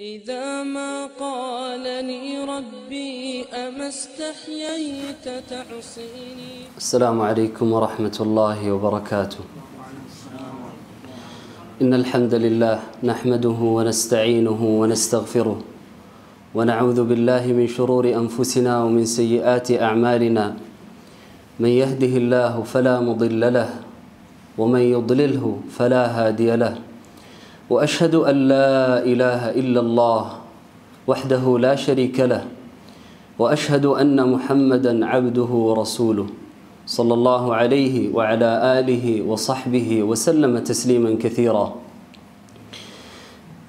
إذا ما قالني ربي أما استحييت تعصيني السلام عليكم ورحمة الله وبركاته إن الحمد لله نحمده ونستعينه ونستغفره ونعوذ بالله من شرور أنفسنا ومن سيئات أعمالنا من يهده الله فلا مضل له ومن يضلله فلا هادي له واشهد ان لا اله الا الله وحده لا شريك له واشهد ان محمدا عبده ورسوله صلى الله عليه وعلى اله وصحبه وسلم تسليما كثيرا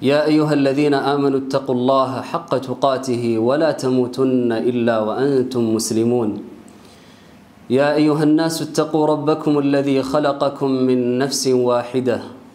يا ايها الذين امنوا اتقوا الله حق تقاته ولا تموتن الا وانتم مسلمون يا ايها الناس اتقوا ربكم الذي خلقكم من نفس واحده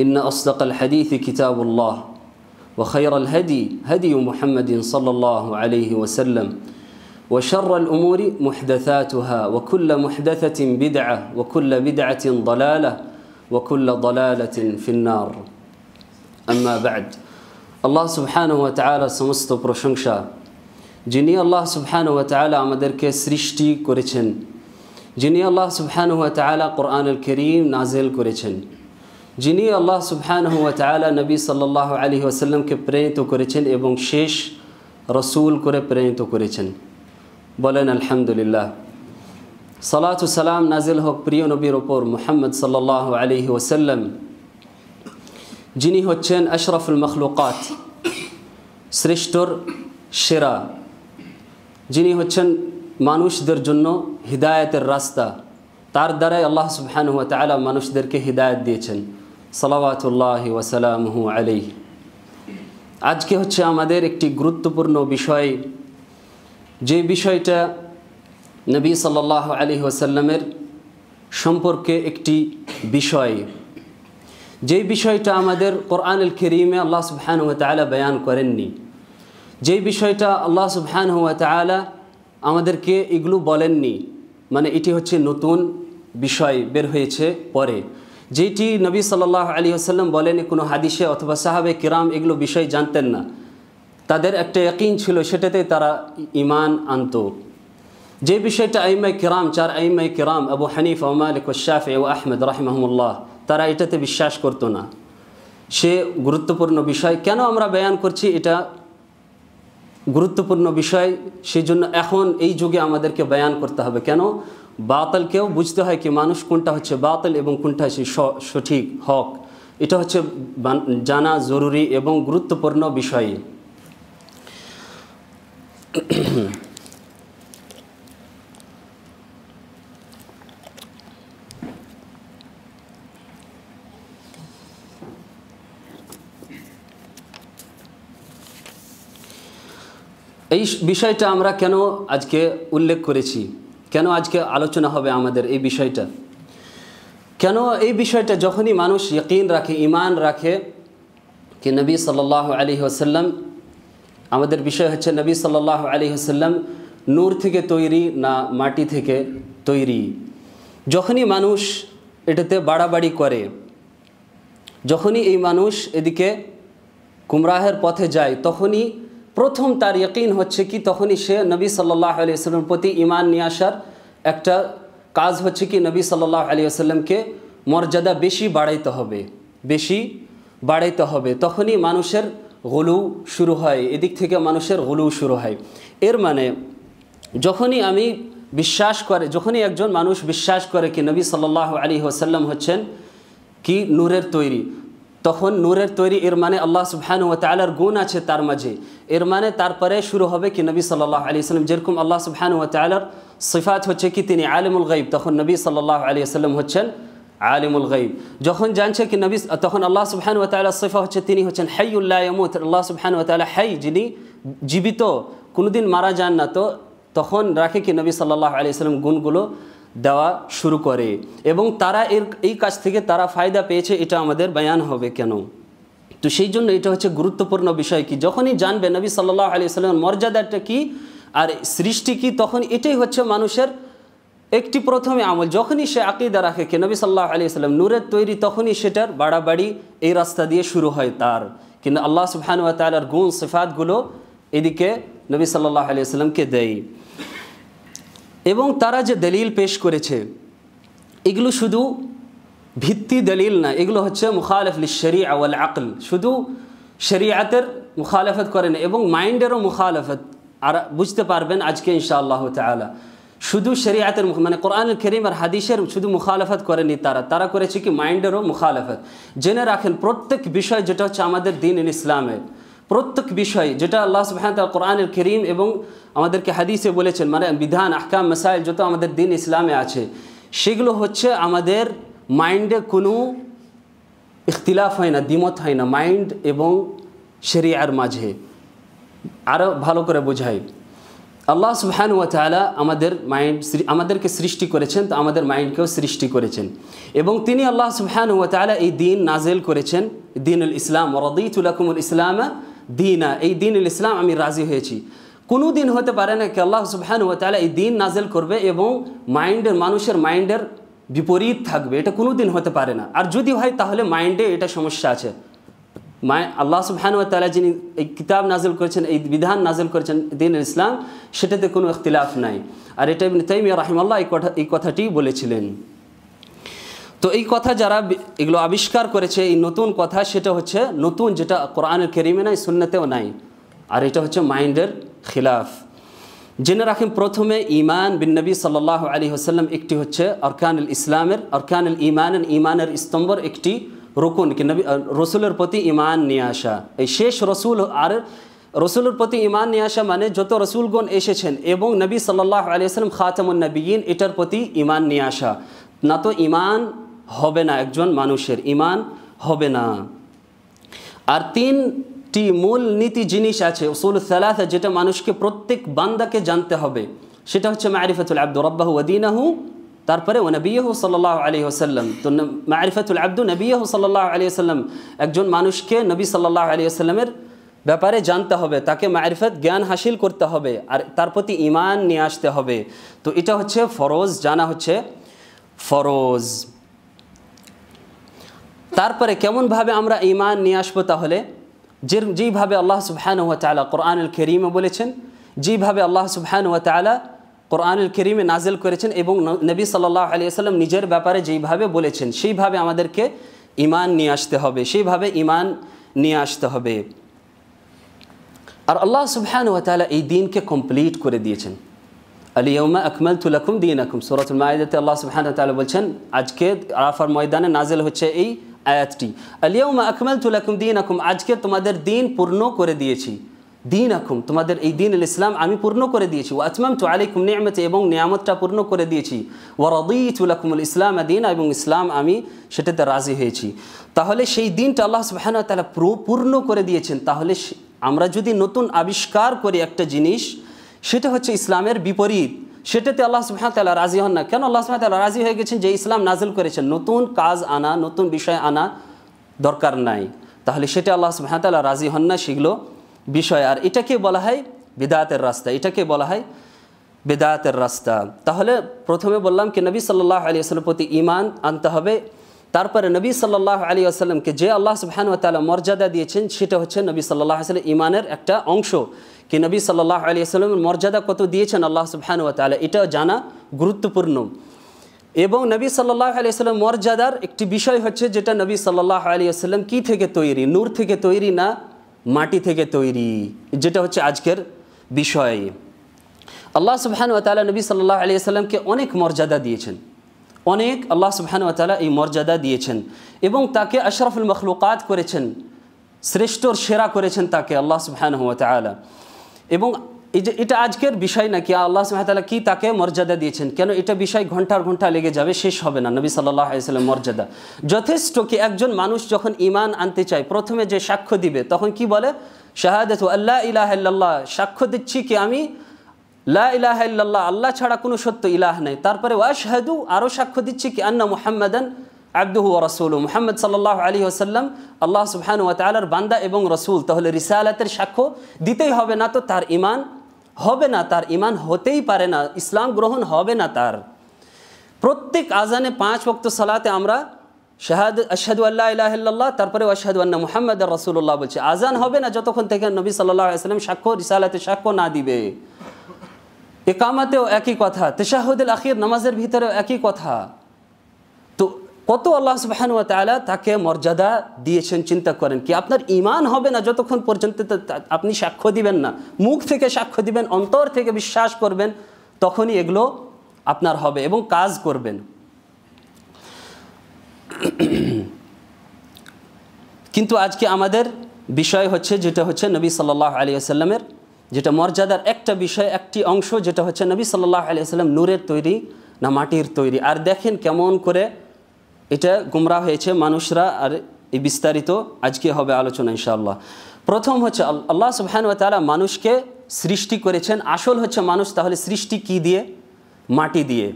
إن أصدق الحديث كتاب الله وخير الهدي هدي محمد صلى الله عليه وسلم وشر الأمور محدثاتها وكل محدثة بدعة وكل بدعة ضلالة وكل ضلالة في النار أما بعد الله سبحانه وتعالى سمست برشنشا جني الله سبحانه وتعالى তালা আমাদেরকে كوريشن جني الله سبحانه وتعالى قرآن الكريم نازل كوريشن যিনি আল্লাহ সুবহানহ তালা নবী সাল্লাহ আলী ওসাল্লামকে প্রেরিত করেছেন এবং শেষ রসুল করে প্রেরিত করেছেন বলেন আলহামদুলিল্লাহ সালাতু নাজিল হক প্রিয় নবীর ওপর মুহাম্মদ সাল্লাহ আলী ওসাল্লাম যিনি হচ্ছেন আশরাফুল মখলুকাত শ্রেষ্ঠর সেরা যিনি হচ্ছেন মানুষদের জন্য হৃদায়তের রাস্তা তার দ্বারাই আল্লাহ সুবহান হুয়া তালা মানুষদেরকে হৃদায়ত দিয়েছেন সালাওয়াতুল্লাহ ওয়াসালামহু আলী আজকে হচ্ছে আমাদের একটি গুরুত্বপূর্ণ বিষয় যে বিষয়টা নবী সাল্লাহ আলী ওয়াসাল্লামের সম্পর্কে একটি বিষয় যে বিষয়টা আমাদের কোরআনুল করিমে আল্লাহ সুবহান হুয়া তালা বয়ান করেননি যে বিষয়টা আল্লাহ সুবহান হুয়া তালা আমাদেরকে এগুলো বলেননি মানে এটি হচ্ছে নতুন বিষয় বের হয়েছে পরে যেটি নবী সাল্লাহ আলী আসাল্লাম বলেন কোনো হাদিসে অথবা সাহাবে কিরাম এগুলো বিষয় জানতেন না তাদের একটা একইন ছিল সেটাতে তারা ইমান আনত যে বিষয়টা আইমাই কিরাম চার আইমাই কিরাম আবু হানিফ ওমালিক শাফ এ আহমেদ রাহমাহমুল্লাহ তারা এটাতে বিশ্বাস করতো না সে গুরুত্বপূর্ণ বিষয় কেন আমরা বয়ান করছি এটা গুরুত্বপূর্ণ বিষয় সেই জন্য এখন এই যুগে আমাদেরকে বয়ান করতে হবে কেন বাতালকেও বুঝতে হয় কি মানুষ কোনটা হচ্ছে বাতাল এবং কোনটা হচ্ছে সঠিক হক এটা হচ্ছে জানা জরুরি এবং গুরুত্বপূর্ণ বিষয় এই বিষয়টা আমরা কেন আজকে উল্লেখ করেছি কেন আজকে আলোচনা হবে আমাদের এই বিষয়টা কেন এই বিষয়টা যখনই মানুষ ইকিন রাখে ইমান রাখে কি নবী সাল্লাহ আলী হোসাল্লাম আমাদের বিষয় হচ্ছে নবী সাল্লাহ আলী হোসাল্লাম নূর থেকে তৈরি না মাটি থেকে তৈরি যখনই মানুষ এটাতে বাড়াবাড়ি করে যখনই এই মানুষ এদিকে কুমরাহের পথে যায় তখনই প্রথম তার ইয়কিন হচ্ছে কি তখনই সে নবী সাল্লাহ আলি আসলামের প্রতি ইমান নিয়ে আসার একটা কাজ হচ্ছে কি নবী সাল্লাহ আলি আসলামকে মর্যাদা বেশি বাড়াইতে হবে বেশি বাড়াইতে হবে তখনই মানুষের গলু শুরু হয় এদিক থেকে মানুষের গলু শুরু হয় এর মানে যখনই আমি বিশ্বাস করে যখনই একজন মানুষ বিশ্বাস করে কি নবী সাল্লাহ আলী ওসাল্লাম হচ্ছেন কি নূরের তৈরি তখন নূরের তৈরি এর মানে আল্লাহ সুবহানু ওয়া তাআলার গুণ আছে তার মাঝে এর মানে তারপরে শুরু হবে কি নবী সাল্লাল্লাহু আলি সাল্লাম যেরকম আল্লাহ সুবহানু ওয়া তাআলার সিফাত হচ্ছে কি তিনি আলিমুল গায়ব তখন নবী সাল্লাল্লাহু আলি সাল্লাম হচ্ছেন আলিমুল গায়ব যখন জানছে কি নবী তখন আল্লাহ সুবহান ওয়া তাআলার সিফা হচ্ছে তিনি হচ্ছেন হাইউল্লাহমুত আল্লাহ সুবহান ওয়া তাআলা হাই যিনি জীবিত কোনোদিন মারা যান না তো তখন রাখে কি নবী সাল্লাহ আলি সাল্লাম গুণগুলো দেওয়া শুরু করে এবং তারা এর এই কাজ থেকে তারা ফায়দা পেয়েছে এটা আমাদের বয়ান হবে কেন তো সেই জন্য এটা হচ্ছে গুরুত্বপূর্ণ বিষয় কি যখনই জানবে নবী সাল্লাহ আলি সাল্লামের মর্যাদাটা কি আর সৃষ্টি কি তখন এটাই হচ্ছে মানুষের একটি প্রথমে আমল যখনই সে আকিদা রাখে কে নবী সাল্লাহ আলি সাল্লাম নূরের তৈরি তখনই সেটার বাড়াবাড়ি এই রাস্তা দিয়ে শুরু হয় তার কিন্তু আল্লাহ সুফানুয়া তালার গুণ সেফাতগুলো এদিকে নবী সাল্লাহ আলি সাল্লামকে দেয় এবং তারা যে দলিল পেশ করেছে এগুলো শুধু ভিত্তি দলিল না এগুলো হচ্ছে মুখালফ শরি আওয়াল আকল শুধু শরিয়াতের মুখালফত করে এবং মাইন্ডেরও মুখালফত আর বুঝতে পারবেন আজকে ইনশাআল্লাহ তালা শুধু শরিয়াতের মানে কোরআন করিম আর হাদিসের শুধু মুখালফত করেনি তারা তারা করেছে কি মাইন্ডেরও মুখালফত জেনে রাখেন প্রত্যেক বিষয় যেটা হচ্ছে আমাদের দিন ইসলামের প্রত্যেক বিষয় যেটা আল্লাহ সুবাহান তাল কোরআনের করিম এবং আমাদেরকে হাদিসে বলেছেন মানে বিধান আহকাম মেসাইল যত আমাদের দিন ইসলামে আছে সেগুলো হচ্ছে আমাদের মাইন্ডে কোনো ইখতিলাফ হয় না দ্বিমত হয় না মাইন্ড এবং শরিয়ার মাঝে আরও ভালো করে বোঝাই আল্লাহ সুবহান ওয়াতালা আমাদের মাইন্ড আমাদেরকে সৃষ্টি করেছেন তো আমাদের মাইন্ডকেও সৃষ্টি করেছেন এবং তিনি আল্লাহ সুবহান ওয়াতালা এই দিন নাজেল করেছেন দিনুল ইসলাম রদিতুল ইসলাম দিনা এই দিন ইসলাম আমি রাজি হয়েছি কোনো দিন হতে পারে না কি আল্লাহ সুবহান ও তাহলে এই দিন নাজেল করবে এবং মাইন্ডের মানুষের মাইন্ডের বিপরীত থাকবে এটা কোনো দিন হতে পারে না আর যদি হয় তাহলে মাইন্ডে এটা সমস্যা আছে আল্লাহ সুবহান ও তালা যিনি এই কিতাব নাজেল করেছেন এই বিধান নাজেল করেছেন দিন ইসলাম সেটাতে কোনো ইখতিলাফ নাই আর এটা তাইমিয়া রাহিমাল্লাহ এই কথা এই কথাটি বলেছিলেন তো এই কথা যারা এগুলো আবিষ্কার করেছে এই নতুন কথা সেটা হচ্ছে নতুন যেটা কোরআনের কেরিমে নাই শূন্যতেও নাই আর এটা হচ্ছে মাইন্ডের খিলাফ জেনে রাখেন প্রথমে ইমান বিন নবী সাল্লাহ আলী হোসাল্লাম একটি হচ্ছে অরকানুল ইসলামের অরকানুল ইমানের ইমানের স্তম্ভর একটি রুকুন কি নবী রসুলের প্রতি ইমান নিয়ে আসা এই শেষ রসুল আর রসুলের প্রতি ইমান নিয়ে আসা মানে যত রসুলগণ এসেছেন এবং নবী সাল্লাহ আলিয়া সাল্লাম খাতামুল নবীন এটার প্রতি ইমান নিয়ে আসা না তো ইমান হবে না একজন মানুষের ইমান হবে না আর তিনটি মূল নীতি জিনিস আছে ওসুল সালাহ যেটা মানুষকে প্রত্যেক বান্দাকে জানতে হবে সেটা হচ্ছে মারিফাতুল আব্দু রব্বাহু আদিনাহু তারপরে ও নবীহু সাল্লাহ আলী আসাল্লাম তো মারিফাতুল আব্দু নবীহু সাল্লাহ আলী আসাল্লাম একজন মানুষকে নবী সাল্লাহ আলী আসাল্লামের ব্যাপারে জানতে হবে তাকে মারিফত জ্ঞান হাসিল করতে হবে আর তার প্রতি ইমান নিয়ে আসতে হবে তো এটা হচ্ছে ফরোজ জানা হচ্ছে ফরোজ তারপরে কেমনভাবে আমরা ইমান নিয়ে আসবো তাহলে যে যেইভাবে আল্লাহ সুবহান ওয়া তালা কোরআনুল করিমে বলেছেন যেইভাবে আল্লাহ সুবহান ওয়া তালা কোরআনুল করিমে নাজেল করেছেন এবং নবী সাল্লাহ আলি আসাল্লাম নিজের ব্যাপারে যেইভাবে বলেছেন সেইভাবে আমাদেরকে ইমান নিয়ে আসতে হবে সেইভাবে ইমান নিয়ে আসতে হবে আর আল্লাহ সুবহান ওয়া তালা এই দিনকে কমপ্লিট করে দিয়েছেন আলিয়মা আকমাল তুলাকুম দিন আকুম সুরতুল মায়দাতে আল্লাহ সুবহান ওয়া তালা বলছেন আজকে আরাফার ময়দানে নাজেল হচ্ছে এই আয়াতটি আলিয়াউমা আকমাল তুলাকুম দিন আকুম আজকে তোমাদের দিন পূর্ণ করে দিয়েছি দিন আকুম তোমাদের এই দিন ইসলাম আমি পূর্ণ করে দিয়েছি ও আজমাম তু আলিকুম নিয়ামত এবং নিয়ামতটা পূর্ণ করে দিয়েছি ও রদিউলাকুমুল ইসলাম দিন এবং ইসলাম আমি সেটাতে রাজি হয়েছি তাহলে সেই দিনটা আল্লাহ সুবাহান তালা পূর্ণ করে দিয়েছেন তাহলে আমরা যদি নতুন আবিষ্কার করি একটা জিনিস সেটা হচ্ছে ইসলামের বিপরীত সেটাতে আল্লাহ সুহামতাল্লাহ রাজি হন না কেন আল্লাহ সুহামতাল্লাহ রাজি হয়ে গেছেন যে ইসলাম নাজিল করেছেন নতুন কাজ আনা নতুন বিষয় আনা দরকার নাই তাহলে সেটা আল্লাহ সুহামতাল্লাহ রাজি হন না সেগুলো বিষয় আর এটাকে বলা হয় বেদাতের রাস্তা এটাকে বলা হয় বেদায়াতের রাস্তা তাহলে প্রথমে বললাম কি নবী সাল্লাহ আলী আসলামের প্রতি ইমান আনতে হবে তারপরে নবী সাল্লাহ আলী আসলামকে যে আল্লাহ সুহান তালা মর্যাদা দিয়েছেন সেটা হচ্ছে নবী সাল্লাহ আসলাম ইমানের একটা অংশ কি নবী সাল্লাহ আলী আসলামের মর্যাদা কত দিয়েছেন আল্লাহ সুবহান তালা এটা জানা গুরুত্বপূর্ণ এবং নবী সাল্লাহ আলি আসলাম মর্যাদার একটি বিষয় হচ্ছে যেটা নবী সাল্লাহ আলি আসলাম কী থেকে তৈরি নূর থেকে তৈরি না মাটি থেকে তৈরি যেটা হচ্ছে আজকের বিষয় আল্লাহ সুবহান তালা নবী সাল্লাহ আলি আসলামকে অনেক মর্যাদা দিয়েছেন অনেক আল্লাহ সুবহান তালা এই মর্যাদা দিয়েছেন এবং তাকে আশরাফুল মখলুকাত করেছেন শ্রেষ্ঠর সেরা করেছেন তাকে আল্লাহ সুবহান তালা এবং এই যে এটা আজকের বিষয় নাকি আল্লাহ সাহায্য কি তাকে মর্যাদা দিয়েছেন কেন এটা বিষয় ঘন্টার ঘন্টা লেগে যাবে শেষ হবে না নবী সাল্লাহ আসলাম মর্যাদা যথেষ্ট কি একজন মানুষ যখন ইমান আনতে চায় প্রথমে যে সাক্ষ্য দিবে তখন কি বলে শাহাদত আল্লাহ ইলাহাল্লাহ সাক্ষ্য দিচ্ছি কি আমি লা ইলাহ আল্লাহ আল্লাহ ছাড়া কোনো সত্য ইলাহ নেই তারপরে শাহাদু আরও সাক্ষ্য দিচ্ছি কি আন্না মুহাম্মাদান আব্দুহু রসুল মুহাম্মদ সাল্লাহ আলী হোসাল্লাম আল্লাহ সুবহান ওয়া তালার বান্দা এবং রসুল তাহলে রিসালাতের সাক্ষ্য দিতেই হবে না তো তার ইমান হবে না তার ইমান হতেই পারে না ইসলাম গ্রহণ হবে না তার প্রত্যেক আজানে পাঁচ ভক্ত সালাতে আমরা শাহাদ আশাদু আল্লাহ ইলাহিল্লাহ তারপরে আশহাদু আল্লাহ মুহাম্মদ রসুল্লাহ বলছে আজান হবে না যতক্ষণ থেকে নবী সাল্লাহ আসলাম সাক্ষ্য রিসালাতে সাক্ষ্য না দিবে একামাতেও একই কথা তেশাহুদুল আখির নামাজের ভিতরেও একই কথা কত আল্লাহ সুবাহানুয়া তালা তাকে মর্যাদা দিয়েছেন চিন্তা করেন কি আপনার ইমান হবে না যতক্ষণ পর্যন্ত আপনি সাক্ষ্য দিবেন না মুখ থেকে সাক্ষ্য দিবেন অন্তর থেকে বিশ্বাস করবেন তখনই এগুলো আপনার হবে এবং কাজ করবেন কিন্তু আজকে আমাদের বিষয় হচ্ছে যেটা হচ্ছে নবী সাল্লাহ আলী আসাল্লামের যেটা মর্যাদার একটা বিষয় একটি অংশ যেটা হচ্ছে নবী সাল্লাহ আলী আসাল্লাম নূরের তৈরি না মাটির তৈরি আর দেখেন কেমন করে এটা গুমরা হয়েছে মানুষরা আর এই বিস্তারিত আজকে হবে আলোচনা ইনশাআল্লাহ প্রথম হচ্ছে আল্লাহ ও তালা মানুষকে সৃষ্টি করেছেন আসল হচ্ছে মানুষ তাহলে সৃষ্টি কি দিয়ে মাটি দিয়ে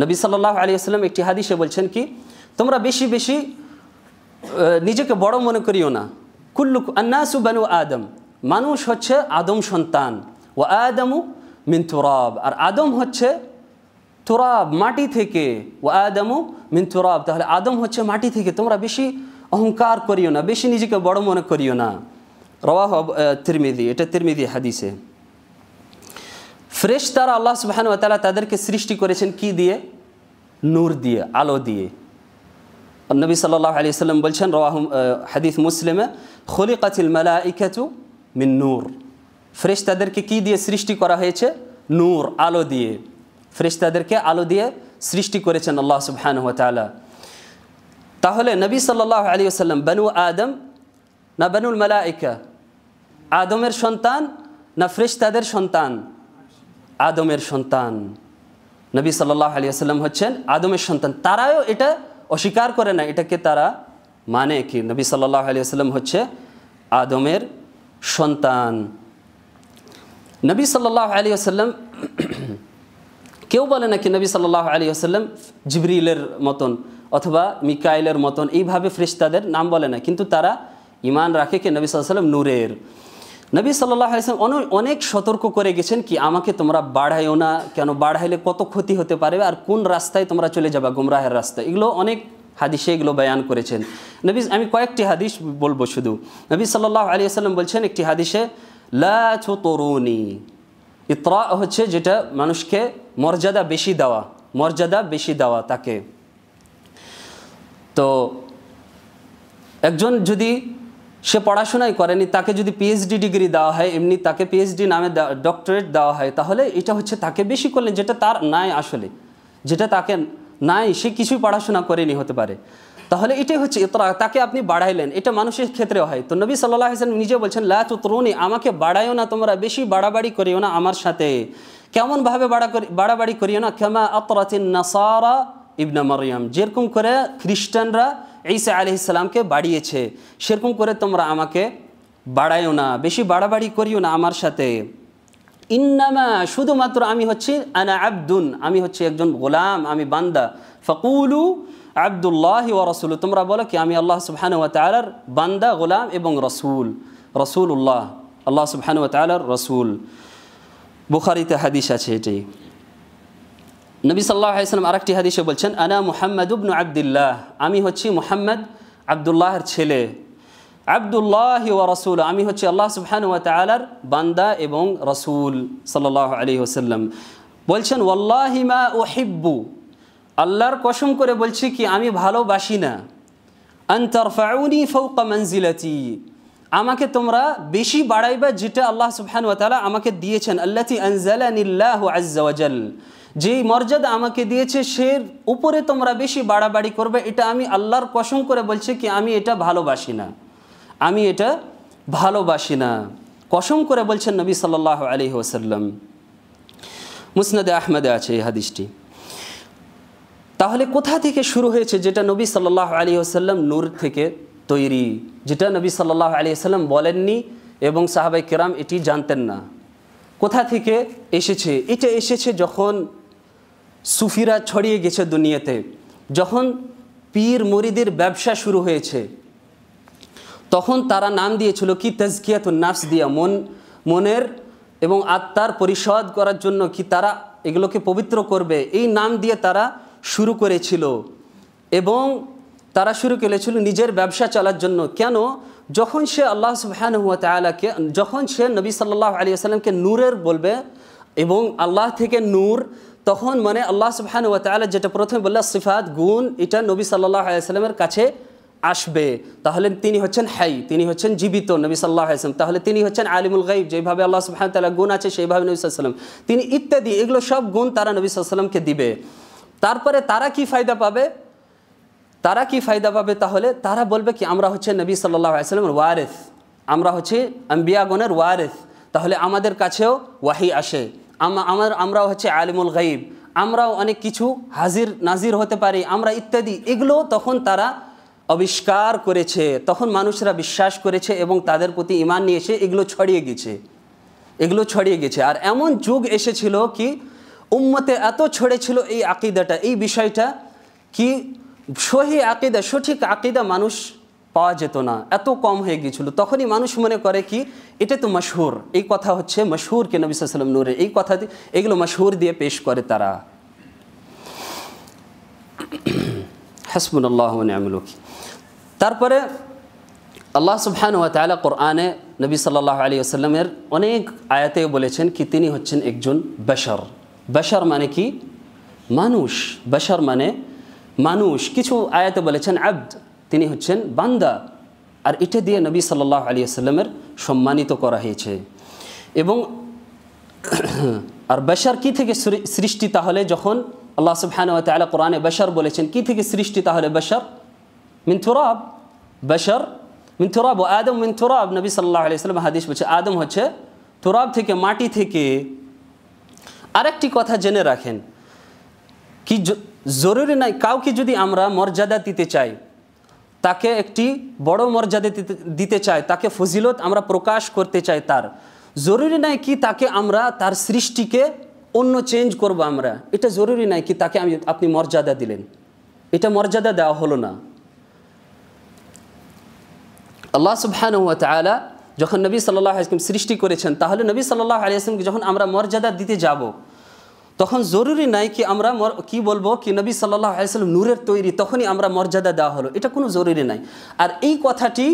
নবী সাল্লাহ আলী আসলাম একটি হাদিসে বলছেন কি তোমরা বেশি বেশি নিজেকে বড় মনে করিও না কুল্লুক আন্নাসু বানু আদম মানুষ হচ্ছে আদম সন্তান ও আদমু মিন্তুরব আর আদম হচ্ছে তোরাব মাটি থেকে ও আদমও মিন তোরাব তাহলে আদম হচ্ছে মাটি থেকে তোমরা বেশি অহংকার করিও না বেশি নিজেকে বড় মনে করিও না রওয়াহ তিরমিদি এটা তিরমিদি হাদিসে ফ্রেশ তারা আল্লাহ সুবাহান তালা তাদেরকে সৃষ্টি করেছেন কি দিয়ে নূর দিয়ে আলো দিয়ে নবী সাল্লাহ আলি সাল্লাম বলছেন রওয়াহ হাদিস মুসলিমে খলিকাতিল মেলা ইকাতু মিন নূর ফ্রেশ তাদেরকে কী দিয়ে সৃষ্টি করা হয়েছে নূর আলো দিয়ে ফেরিস্তাদেরকে আলো দিয়ে সৃষ্টি করেছেন আল্লাহ সুবহান তালা তাহলে নবী সাল্লাহ আলী আসাল্লাম বানু আদম না বানুল মালাইকা আদমের সন্তান না ফ্রেস্তাদের সন্তান আদমের সন্তান নবী সাল্লাহ আলী আসাল্লাম হচ্ছেন আদমের সন্তান তারাও এটা অস্বীকার করে না এটাকে তারা মানে কি নবী সাল্লাহ আলী আসাল্লাম হচ্ছে আদমের সন্তান নবী সাল্লাহ আলী আসাল্লাম কেউ বলে নাকি নবী সাল্লাহ আলী আসাল্লাম জিবরিলের মতন অথবা মিকাইলের মতন এইভাবে ফ্রিস্তাদের নাম বলে না কিন্তু তারা ইমান রাখে কি নবী সাল্লাম নূরের নবী সাল্লাহ আলিয়াম অনেক সতর্ক করে গেছেন কি আমাকে তোমরা বাড়াইও না কেন বাড়াইলে কত ক্ষতি হতে পারে আর কোন রাস্তায় তোমরা চলে যাবা গুমরাহের রাস্তা এগুলো অনেক হাদিসে এগুলো বয়ান করেছেন নবী আমি কয়েকটি হাদিস বলবো শুধু নবী সাল্লাহ আলিয়া সাল্লাম বলছেন একটি হাদিসে লা তরুণী ইতরা হচ্ছে যেটা মানুষকে মর্যাদা বেশি দেওয়া মর্যাদা বেশি দেওয়া তাকে তো একজন যদি সে পড়াশোনাই করেনি তাকে যদি পিএইচডি ডিগ্রি দেওয়া হয় এমনি তাকে পিএইচডি নামে ডক্টরেট দেওয়া হয় তাহলে এটা হচ্ছে তাকে বেশি করলেন যেটা তার নাই আসলে যেটা তাকে নাই সে কিছুই পড়াশোনা করেনি হতে পারে তাহলে এটাই হচ্ছে ইতরাক তাকে আপনি বাড়াইলেন এটা মানুষের ক্ষেত্রে হয় তো নবী সাল্লাহ হাসান নিজে বলছেন লা তরুণী আমাকে বাড়াইও না তোমরা বেশি বাড়াবাড়ি করিও না আমার সাথে কেমনভাবে বাড়া করি বাড়াবাড়ি করিও না ক্ষমা আতরাচিন নাসারা ইবনা মারিয়াম যেরকম করে খ্রিস্টানরা ঈসা আলি ইসলামকে বাড়িয়েছে সেরকম করে তোমরা আমাকে বাড়াইও না বেশি বাড়াবাড়ি করিও না আমার সাথে ইন্নামা শুধুমাত্র আমি হচ্ছি আনা আব্দুন আমি হচ্ছি একজন গোলাম আমি বান্দা ফকুলু আব্দুল্লাহ ও রসুল তোমরা বলো কি আমি আল্লাহ সুবহান ওয়া তালার বান্দা গোলাম এবং রসুল রসুল উল্লাহ আল্লাহ সুবহান ওয়া তালার রসুল বুখারিতে হাদিস আছে এটি নবী সাল্লাহ ইসলাম আরেকটি হাদিসে বলছেন আনা মুহাম্মদ উবনু আবদুল্লাহ আমি হচ্ছি মুহাম্মদ আবদুল্লাহর ছেলে আবদুল্লাহ ও রসুল আমি হচ্ছি আল্লাহ সুবহান ওয়া তালার বান্দা এবং রসুল সাল্লাহ আলী ওসাল্লাম বলছেন ওয়াল্লাহিমা ও হিব্বু আল্লাহর কসম করে বলছি কি আমি ভালোবাসি না আন্তরফাউনি ফৌকা মঞ্জিলাতি আমাকে তোমরা বেশি বাড়াইবা যেটা আল্লাহ সুবহান ওয়াতালা আমাকে দিয়েছেন আল্লাতি আনজালানিল্লাহ আজ্জাওয়াজাল যেই মর্যাদা আমাকে দিয়েছে সে উপরে তোমরা বেশি বাড়াবাড়ি করবে এটা আমি আল্লাহর কসম করে বলছি কি আমি এটা ভালোবাসি না আমি এটা ভালোবাসি না কসম করে বলছেন নবী সাল্লাহ আলি ওসাল্লাম মুসনাদে আহমদে আছে এই হাদিসটি তাহলে কোথা থেকে শুরু হয়েছে যেটা নবী সাল্লাহ আলী আসাল্লাম নূর থেকে তৈরি যেটা নবী সাল্লাহ আলী আসাল্লাম বলেননি এবং সাহাবাই কেরাম এটি জানতেন না কোথা থেকে এসেছে এটা এসেছে যখন সুফিরা ছড়িয়ে গেছে দুনিয়াতে যখন পীর মরিদের ব্যবসা শুরু হয়েছে তখন তারা নাম দিয়েছিল কি তেজকিয়াত নাফস দিয়া মন মনের এবং আত্মার পরিশোধ করার জন্য কি তারা এগুলোকে পবিত্র করবে এই নাম দিয়ে তারা শুরু করেছিল এবং তারা শুরু করেছিল নিজের ব্যবসা চলার জন্য কেন যখন সে আল্লাহ সুহান হুয়া তালাকে যখন সে নবী সাল্লাহ আলী আসাল্লামকে নূরের বলবে এবং আল্লাহ থেকে নূর তখন মানে আল্লাহ সুহান হুয়া তালা যেটা প্রথমে বললে সিফাত গুণ এটা নবী সাল্লাহ আলাইসাল্লামের কাছে আসবে তাহলে তিনি হচ্ছেন হাই তিনি হচ্ছেন জীবিত নবী সাল্লাহ আসলাম তাহলে তিনি হচ্ছেন আলিমুল গাইব যেভাবে আল্লাহ সুহান তালা গুণ আছে সেইভাবে নবী সাল্লাম তিনি ইত্যাদি এগুলো সব গুণ তারা নবী সাল্লামকে দিবে তারপরে তারা কি ফায়দা পাবে তারা কি ফায়দা পাবে তাহলে তারা বলবে কি আমরা হচ্ছে নবী সাল্লাহ আলাইসাল্লামের ওয়ারেস আমরা হচ্ছে আম্বিয়াগণের ওয়ারেস তাহলে আমাদের কাছেও ওয়াহি আসে আমার আমরাও হচ্ছে আলিমুল গাইব আমরাও অনেক কিছু হাজির নাজির হতে পারি আমরা ইত্যাদি এগুলো তখন তারা আবিষ্কার করেছে তখন মানুষরা বিশ্বাস করেছে এবং তাদের প্রতি ইমান নিয়েছে এগুলো ছড়িয়ে গেছে এগুলো ছড়িয়ে গেছে আর এমন যুগ এসেছিল কি উম্মতে এত ছড়েছিল এই আকিদাটা এই বিষয়টা কি সহি আকিদা সঠিক আকিদা মানুষ পাওয়া যেত না এত কম হয়ে গিয়েছিল তখনই মানুষ মনে করে কি এটা তো মশহুর এই কথা হচ্ছে মশহুর কে নবী সাল্লাম নূরে এই কথা এগুলো মশহুর দিয়ে পেশ করে তারা হাসমুল্লাহ আমলুকি তারপরে আল্লাহ সুবহান ও তালা কোরআনে নবী সাল্লাহ আলী আসাল্লামের অনেক আয়াতে বলেছেন কি তিনি হচ্ছেন একজন বেশর বাসার মানে কি মানুষ বাসার মানে মানুষ কিছু আয়াতে বলেছেন আব্দ তিনি হচ্ছেন বান্দা আর এটা দিয়ে নবী সাল্লাহ আলী আসাল্লামের সম্মানিত করা হয়েছে এবং আর বেশার কী থেকে সৃষ্টি তাহলে যখন আল্লাহ সুবহানাহু আলা কোরআনে বাশার বলেছেন কী থেকে সৃষ্টি তাহলে বাশার মিনথুরাব তুরাব মিনথুরাব ও আদম মিনথুরাব নবী সাল্লাহ আলাইহি সাল্লাম হাদিস বলছে আদম হচ্ছে তুরাব থেকে মাটি থেকে আরেকটি কথা জেনে রাখেন কি জরুরি নাই কাউকে যদি আমরা মর্যাদা দিতে চাই তাকে একটি বড় মর্যাদা দিতে চাই তাকে ফজিলত আমরা প্রকাশ করতে চাই তার জরুরি নাই কি তাকে আমরা তার সৃষ্টিকে অন্য চেঞ্জ করব আমরা এটা জরুরি নাই কি তাকে আমি আপনি মর্যাদা দিলেন এটা মর্যাদা দেওয়া হলো না আল্লাহ সুবহান যখন নবী সাল্লাহ আসলাম সৃষ্টি করেছেন তাহলে নবী সাল্লাহ আলি আসলামকে যখন আমরা মর্যাদা দিতে যাব। তখন জরুরি নাই কি আমরা কি বলবো কি নবী সাল্লাহ আলিয়াল্লাম নূরের তৈরি তখনই আমরা মর্যাদা দেওয়া হলো এটা কোনো জরুরি নাই আর এই কথাটি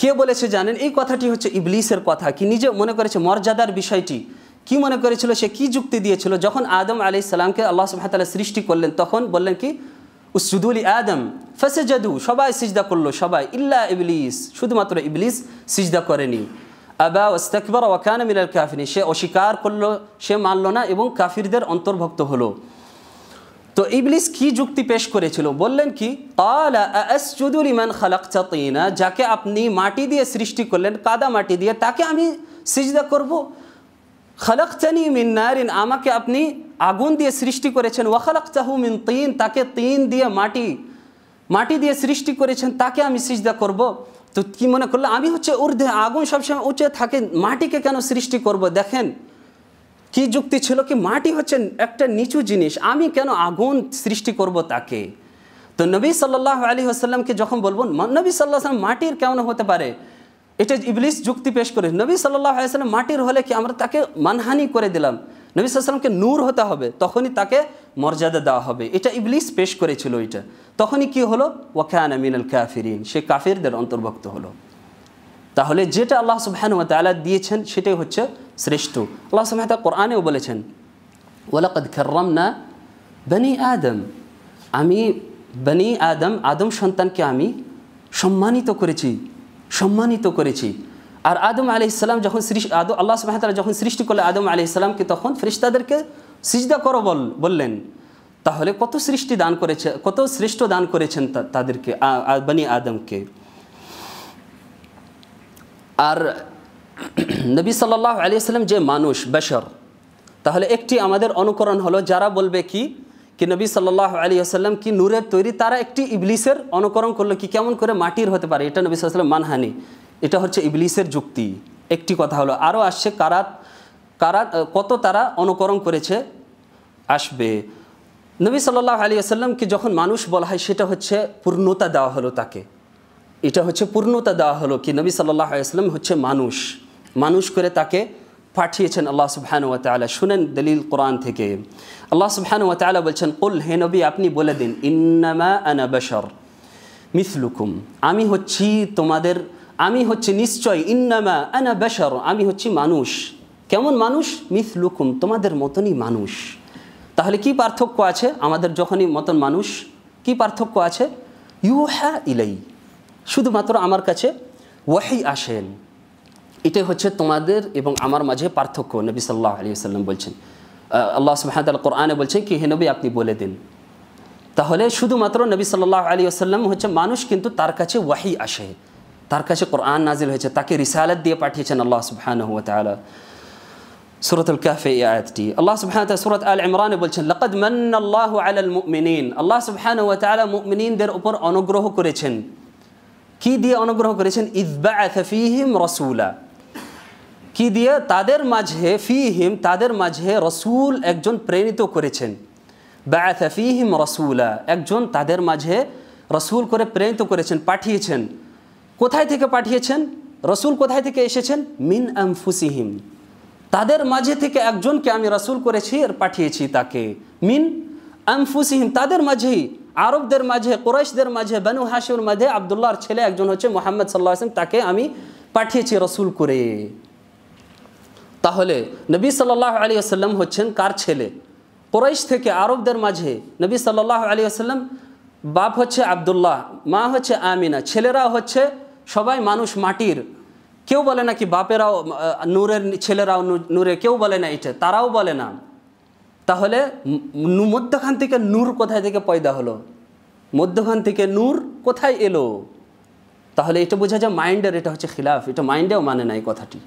কে বলেছে জানেন এই কথাটি হচ্ছে ইবলিসের কথা কি নিজে মনে করেছে মর্যাদার বিষয়টি কি মনে করেছিল সে কি যুক্তি দিয়েছিল যখন আদম আলি সালামকে আল্লাহ সুহাতাল্লাহ সৃষ্টি করলেন তখন বললেন কি উসুদুল আদম জাদু সবাই সিজদা করলো সবাই ইল্লা ইবলিস শুধুমাত্র ইবলিস সিজদা করেনি আবা ওস্তাকবর ওয়াকান মিলাল কাফিনী সে অস্বীকার করলো সে মানল না এবং কাফিরদের অন্তর্ভুক্ত হলো তো ইবলিস কি যুক্তি পেশ করেছিল বললেন কি আসজুদুল ইমান খালাক চাতিনা যাকে আপনি মাটি দিয়ে সৃষ্টি করলেন কাদা মাটি দিয়ে তাকে আমি সিজদা করব খালাক চানি মিন্নারিন আমাকে আপনি আগুন দিয়ে সৃষ্টি করেছেন ওয়াখালাক চাহুমিন তিন তাকে তিন দিয়ে মাটি মাটি দিয়ে সৃষ্টি করেছেন তাকে আমি সিজদা করব। তো কি মনে করলো আমি হচ্ছে ঊর্ধ্বে আগুন সবসময় উঁচে থাকে মাটিকে কেন সৃষ্টি করব দেখেন কি যুক্তি ছিল কি মাটি হচ্ছে একটা নিচু জিনিস আমি কেন আগুন সৃষ্টি করব তাকে তো নবী সাল্লাহ আলী আসাল্লামকে যখন বলবো নবী সাল্লাহ সাল্লাম মাটির কেমন হতে পারে এটা ইবলিশ যুক্তি পেশ করে নবী সাল্লাহ আলিয়া মাটির হলে কি আমরা তাকে মানহানি করে দিলাম নবী সাল্লামকে নূর হতে হবে তখনই তাকে মর্যাদা দেওয়া হবে এটা ইবলিস পেশ করেছিল এটা তখনই কি হলো ওয়াখান আমিনাল কাফিরিন সে কাফিরদের অন্তর্ভুক্ত হলো তাহলে যেটা আল্লাহ সুবাহানুয়া তালা দিয়েছেন সেটাই হচ্ছে শ্রেষ্ঠ আল্লাহ সুবাহতা কোরআনেও বলেছেন ওলাকদ খার্রাম না বনি আদম আমি বনি আদম আদম সন্তানকে আমি সম্মানিত করেছি সম্মানিত করেছি আর আদম আলি ইসলাম যখন আদম আল্লাহ সুবাহতালা যখন সৃষ্টি করলেন আদম আলি ইসলামকে তখন ফ্রিস্তাদেরকে সিজদা করো বল বললেন তাহলে কত সৃষ্টি দান করেছে কত শ্রেষ্ঠ দান করেছেন তাদেরকে বানি আদমকে আর নবী সাল্লাহ আলি সাল্লাম যে মানুষ বেশর তাহলে একটি আমাদের অনুকরণ হলো যারা বলবে কি কি নবী সাল্লাহ আলি আসাল্লাম কি নূরের তৈরি তারা একটি ইবলিসের অনুকরণ করলো কি কেমন করে মাটির হতে পারে এটা নবী সাল্লাম মানহানি এটা হচ্ছে ইবলিসের যুক্তি একটি কথা হলো আরও আসছে কারা কারা কত তারা অনুকরণ করেছে আসবে নবী সাল্লাহ আলী আসাল্লামকে যখন মানুষ বলা হয় সেটা হচ্ছে পূর্ণতা দেওয়া হলো তাকে এটা হচ্ছে পূর্ণতা দেওয়া হলো কি নবী সাল্লাহ আলিয়াল্লাম হচ্ছে মানুষ মানুষ করে তাকে পাঠিয়েছেন আল্লাহ সুবহান ওয়া তালা শুনেন দলিল কোরআন থেকে আল্লাহ সুবহান ওয়া তালা বলছেন কুল হে নবী আপনি বলে দিন ইন্নামা আনা বশর মিসলুকুম আমি হচ্ছি তোমাদের আমি হচ্ছে নিশ্চয় ইন্নামা আনা বেসর আমি হচ্ছি মানুষ কেমন মানুষ মিথ লুকুম তোমাদের মতনই মানুষ তাহলে কি পার্থক্য আছে আমাদের যখনই মতন মানুষ কি পার্থক্য আছে ইউ হ্যা ইলাই শুধুমাত্র আমার কাছে ওয়াহি আসেন এটাই হচ্ছে তোমাদের এবং আমার মাঝে পার্থক্য নবী সাল্লাহ আলী সাল্লাম বলছেন আল্লাহ সুহামতাল কোরআনে বলছেন কি হে নবী আপনি বলে দিন তাহলে শুধুমাত্র নবী সাল্লাহ আলী আসাল্লাম হচ্ছে মানুষ কিন্তু তার কাছে ওয়াহি আসে তার কাছে কোরআন নাজিল হয়েছে তাকে রিসালাত দিয়ে পাঠিয়েছেন আল্লাহ সুবহানাহ ওয়া তাআলা سورة الكهف آياتي الله سبحانه وتعالى سورة آل عمران বলছেন لقد من الله على المؤمنين الله سبحانه وتعالى মুমিনিনদের উপর অনুগ্রহ করেছেন কি দিয়ে অনুগ্রহ করেছেন ইয বাআথ ফীহিম রাসূলা কি দিয়ে তাদের মাঝে ফীহিম তাদের মাঝে রাসূল একজন প্রেরিত করেছেন বাআথ ফীহিম রাসূলা একজন তাদের মাঝে রাসূল করে প্রেরিত করেছেন পাঠিয়েছেন কোথায় থেকে পাঠিয়েছেন রসুল কোথায় থেকে এসেছেন মিন আমফুসিহিম তাদের মাঝে থেকে একজনকে আমি রসুল করেছি আর পাঠিয়েছি তাকে মিন আমফুসিহিম তাদের মাঝেই আরবদের মাঝে কোরাইশদের মাঝে বানু হাসির মাঝে আবদুল্লাহর ছেলে একজন হচ্ছে মোহাম্মদ সাল্লাহ আসলাম তাকে আমি পাঠিয়েছি রসুল করে তাহলে নবী সাল্লাহ আলী আসাল্লাম হচ্ছেন কার ছেলে কোরাইশ থেকে আরবদের মাঝে নবী সাল্লাহ আলী আসাল্লাম বাপ হচ্ছে আবদুল্লাহ মা হচ্ছে আমিনা ছেলেরা হচ্ছে সবাই মানুষ মাটির কেউ বলে না কি বাপেরাও নূরের ছেলেরাও নূরে কেউ বলে না এটা তারাও বলে না তাহলে মধ্যখান থেকে নূর কোথায় থেকে পয়দা হলো মধ্যখান থেকে নূর কোথায় এলো তাহলে এটা বোঝা যায় মাইন্ডের এটা হচ্ছে খিলাফ এটা মাইন্ডেও মানে না এই কথাটি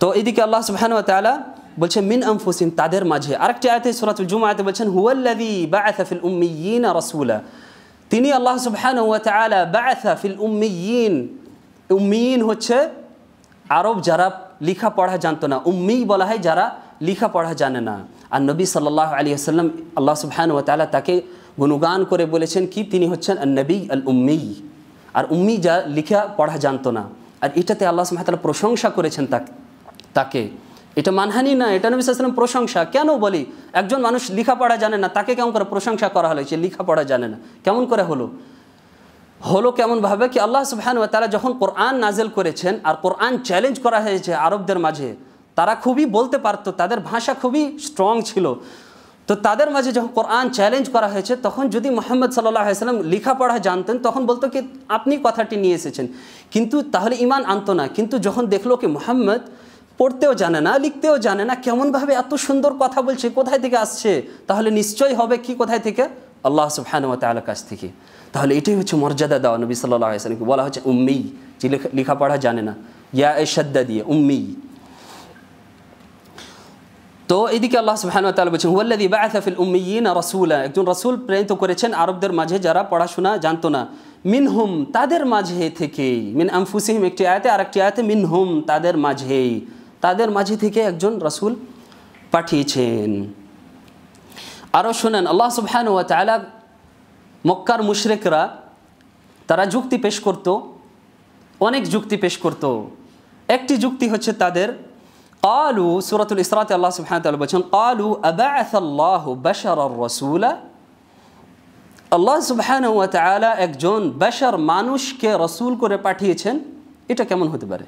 তো এদিকে আল্লাহ সুহান তালা বলছে মিন আমফুসিন তাদের মাঝে আরেকটি আয়তে সুরাতুল আয়তে বলছেন হুয়াল্লাদি বা আয়তাফিল উম্মিয়িনা রসুলা তিনি আল্লাহ সুবহান ওয়াতালা বাথা ফিল উম্মিয়ীন উম্মিয়ীন হচ্ছে আরব যারা লিখা পড়া জানতো না উম্মি বলা হয় যারা লিখা পড়া জানে না আর নবী সাল্লাহ আলী আসাল্লাম আল্লাহ সুবহান তালা তাকে গুণগান করে বলেছেন কি তিনি হচ্ছেন নবী আল উম্মি আর উম্মি যা লিখা পড়া জানতো না আর এটাতে আল্লাহ তালা প্রশংসা করেছেন তাকে এটা মানহানি না এটা নবী সাল্লাম প্রশংসা কেন বলি একজন মানুষ লেখাপড়া জানে না তাকে কেমন করে প্রশংসা করা হলো যে লেখাপড়া জানে না কেমন করে হলো হলো কেমনভাবে কি আল্লাহ সুহান তারা যখন কোরআন নাজেল করেছেন আর কোরআন চ্যালেঞ্জ করা হয়েছে আরবদের মাঝে তারা খুবই বলতে পারত তাদের ভাষা খুবই স্ট্রং ছিল তো তাদের মাঝে যখন কোরআন চ্যালেঞ্জ করা হয়েছে তখন যদি মোহাম্মদ সাল্লাহ সাল্লাম লেখাপড়া জানতেন তখন বলতো কি আপনি কথাটি নিয়ে এসেছেন কিন্তু তাহলে ইমান আনতো না কিন্তু যখন দেখলো কি মোহাম্মদ পড়তেও জানে না লিখতেও জানে না কেমনভাবে এত সুন্দর কথা বলছে কোথায় থেকে আসছে তাহলে নিশ্চয়ই হবে কি কোথায় থেকে আল্লাহ সুফহানুয়া তালার কাছ থেকে তাহলে এটাই হচ্ছে মর্যাদা দেওয়া নবী সাল্লাহ বলা হচ্ছে উম্মি যে লেখাপড়া জানে না ইয়া এ সদ্দা দিয়ে উম্মি তো এদিকে আল্লাহ সুহানুয়া তালা বলছেন হুয়াল্লাদি বাফিল উম্মিয়িন রসুল একজন রসুল প্রেরিত করেছেন আরবদের মাঝে যারা পড়াশোনা জানতো না মিন হুম তাদের মাঝে থেকে মিন আমফুসিহিম একটি আয়াতে আর একটি মিন হুম তাদের মাঝেই তাদের মাঝে থেকে একজন রাসুল পাঠিয়েছেন আরও শোনেন আল্লাহ সুহান ওয়া তালা মক্কার মুশরেকরা তারা যুক্তি পেশ করত অনেক যুক্তি পেশ করত একটি যুক্তি হচ্ছে তাদের আলু সুরাতুল ইসরাতে আল্লাহ সুহান وتعالى বলছেন قالوا আবাহ الله রসুল আল্লাহ সুবহান ও তালা একজন বেশার মানুষকে রসুল করে পাঠিয়েছেন এটা কেমন হতে পারে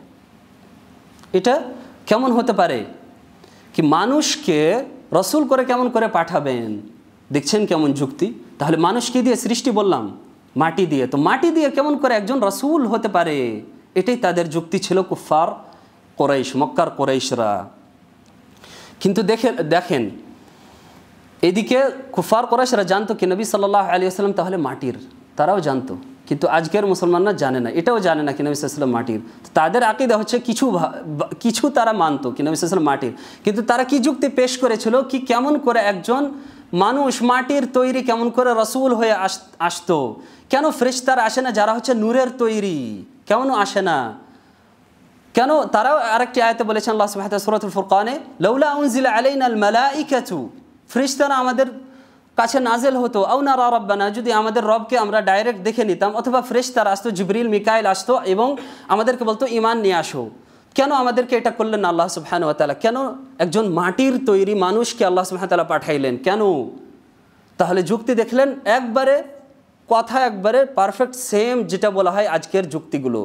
এটা কেমন হতে পারে কি মানুষকে রসুল করে কেমন করে পাঠাবেন দেখছেন কেমন যুক্তি তাহলে মানুষ কি দিয়ে সৃষ্টি বললাম মাটি দিয়ে তো মাটি দিয়ে কেমন করে একজন রসুল হতে পারে এটাই তাদের যুক্তি ছিল কুফার কোরাইশ মক্কার কোরাইশরা কিন্তু দেখে দেখেন এদিকে কুফার কোরাইশরা জানতো কি নবী সাল্লাহ আলী আসলাম তাহলে মাটির তারাও জানতো কিন্তু আজকের মুসলমানরা জানে না এটাও জানে না কিনা বিশ্বাসলাম মাটির তাদের আকিদা হচ্ছে কিছু কিছু তারা মানত কিনা বিশ্বাসলাম মাটির কিন্তু তারা কি যুক্তি পেশ করেছিল কি কেমন করে একজন মানুষ মাটির তৈরি কেমন করে রসুল হয়ে আস আসতো কেন তার আসে না যারা হচ্ছে নূরের তৈরি কেমন আসে না কেন তারাও আরেকটি আয়তে বলেছেন আল্লাহ সুবাহ সুরতুল ফুরকানে লৌলা উনজিলা আলাইন আল মালাইকাচু ফ্রিস্তারা আমাদের কাছে নাজেল হতো আউনা রব্বানা যদি আমাদের রবকে আমরা ডাইরেক্ট দেখে নিতাম অথবা ফ্রেশ তার আসতো জুবরিল মিকাইল আসতো এবং আমাদেরকে বলতো ইমান নিয়ে আসো কেন আমাদেরকে এটা করলেন আল্লাহ তালা কেন একজন মাটির তৈরি মানুষকে আল্লাহ তালা পাঠাইলেন কেন তাহলে যুক্তি দেখলেন একবারে কথা একবারে পারফেক্ট সেম যেটা বলা হয় আজকের যুক্তিগুলো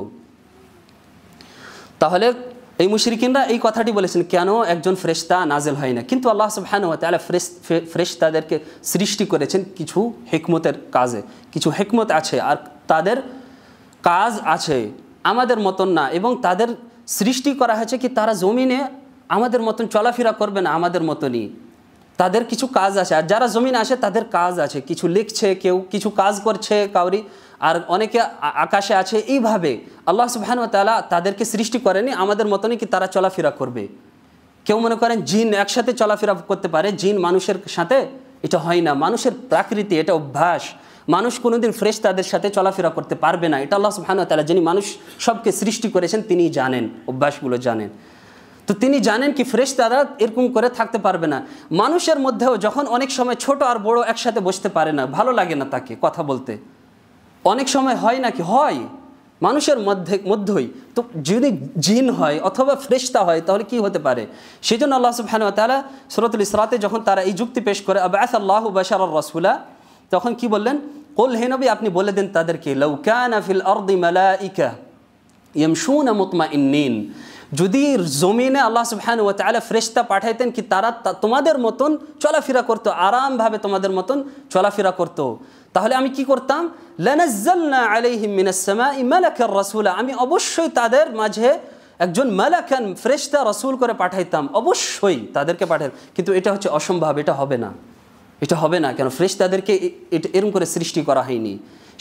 তাহলে এই মুশরিকিনরা এই কথাটি বলেছেন কেন একজন ফ্রেস্তা নাজেল হয় না কিন্তু আল্লাহ সুবহান তাহলে ফ্রেশ তাদেরকে সৃষ্টি করেছেন কিছু হেকমতের কাজে কিছু হেকমত আছে আর তাদের কাজ আছে আমাদের মতন না এবং তাদের সৃষ্টি করা হয়েছে কি তারা জমিনে আমাদের মতন চলাফেরা করবে না আমাদের মতনই তাদের কিছু কাজ আছে আর যারা জমিন আসে তাদের কাজ আছে কিছু লিখছে কেউ কিছু কাজ করছে কাউরি আর অনেকে আকাশে আছে এইভাবে আল্লাহ সুবাহানু তালা তাদেরকে সৃষ্টি করেনি আমাদের মতনই কি তারা চলাফেরা করবে কেউ মনে করেন জিন একসাথে চলাফেরা করতে পারে জিন মানুষের সাথে এটা হয় না মানুষের প্রাকৃতি এটা অভ্যাস মানুষ কোনোদিন ফ্রেশ তাদের সাথে চলাফেরা করতে পারবে না এটা আল্লাহ সুহান তালা যিনি মানুষ সবকে সৃষ্টি করেছেন তিনি জানেন অভ্যাসগুলো জানেন তো তিনি জানেন কি ফ্রেশ তারা এরকম করে থাকতে পারবে না মানুষের মধ্যেও যখন অনেক সময় ছোট আর বড় একসাথে বসতে পারে না ভালো লাগে না তাকে কথা বলতে অনেক সময় হয় নাকি হয় মানুষের মধ্যে মধ্যেই তো যদি জিন হয় অথবা ফ্রেশতা হয় তাহলে কি হতে পারে সেই জন্য আল্লাহ সুবহান তালা সুরতুল ইসরাতে যখন তারা এই যুক্তি পেশ করে আবাস আল্লাহ বাসার রসুলা তখন কি বললেন কল হে নবী আপনি বলে দেন তাদেরকে লৌকান ফিল অর্দি মালাইকা ইয়মশুন মুতমা ইন্নিন যদি জমিনে আল্লাহ সুবহান ও তালা ফ্রেশতা পাঠাইতেন কি তারা তোমাদের মতন চলাফেরা করতো আরামভাবে তোমাদের মতন চলাফেরা করতো তাহলে আমি কি করতাম লেনাজ্জালনা আলাইহিম ই মালাকার রাসূলা আমি অবশ্যই তাদের মাঝে একজন মালাকান ফ্রেশতা রসুল করে পাঠাইতাম অবশ্যই তাদেরকে পাঠাই কিন্তু এটা হচ্ছে অসম্ভব এটা হবে না এটা হবে না কেন ফ্রেশ তাদেরকে এরম করে সৃষ্টি করা হয়নি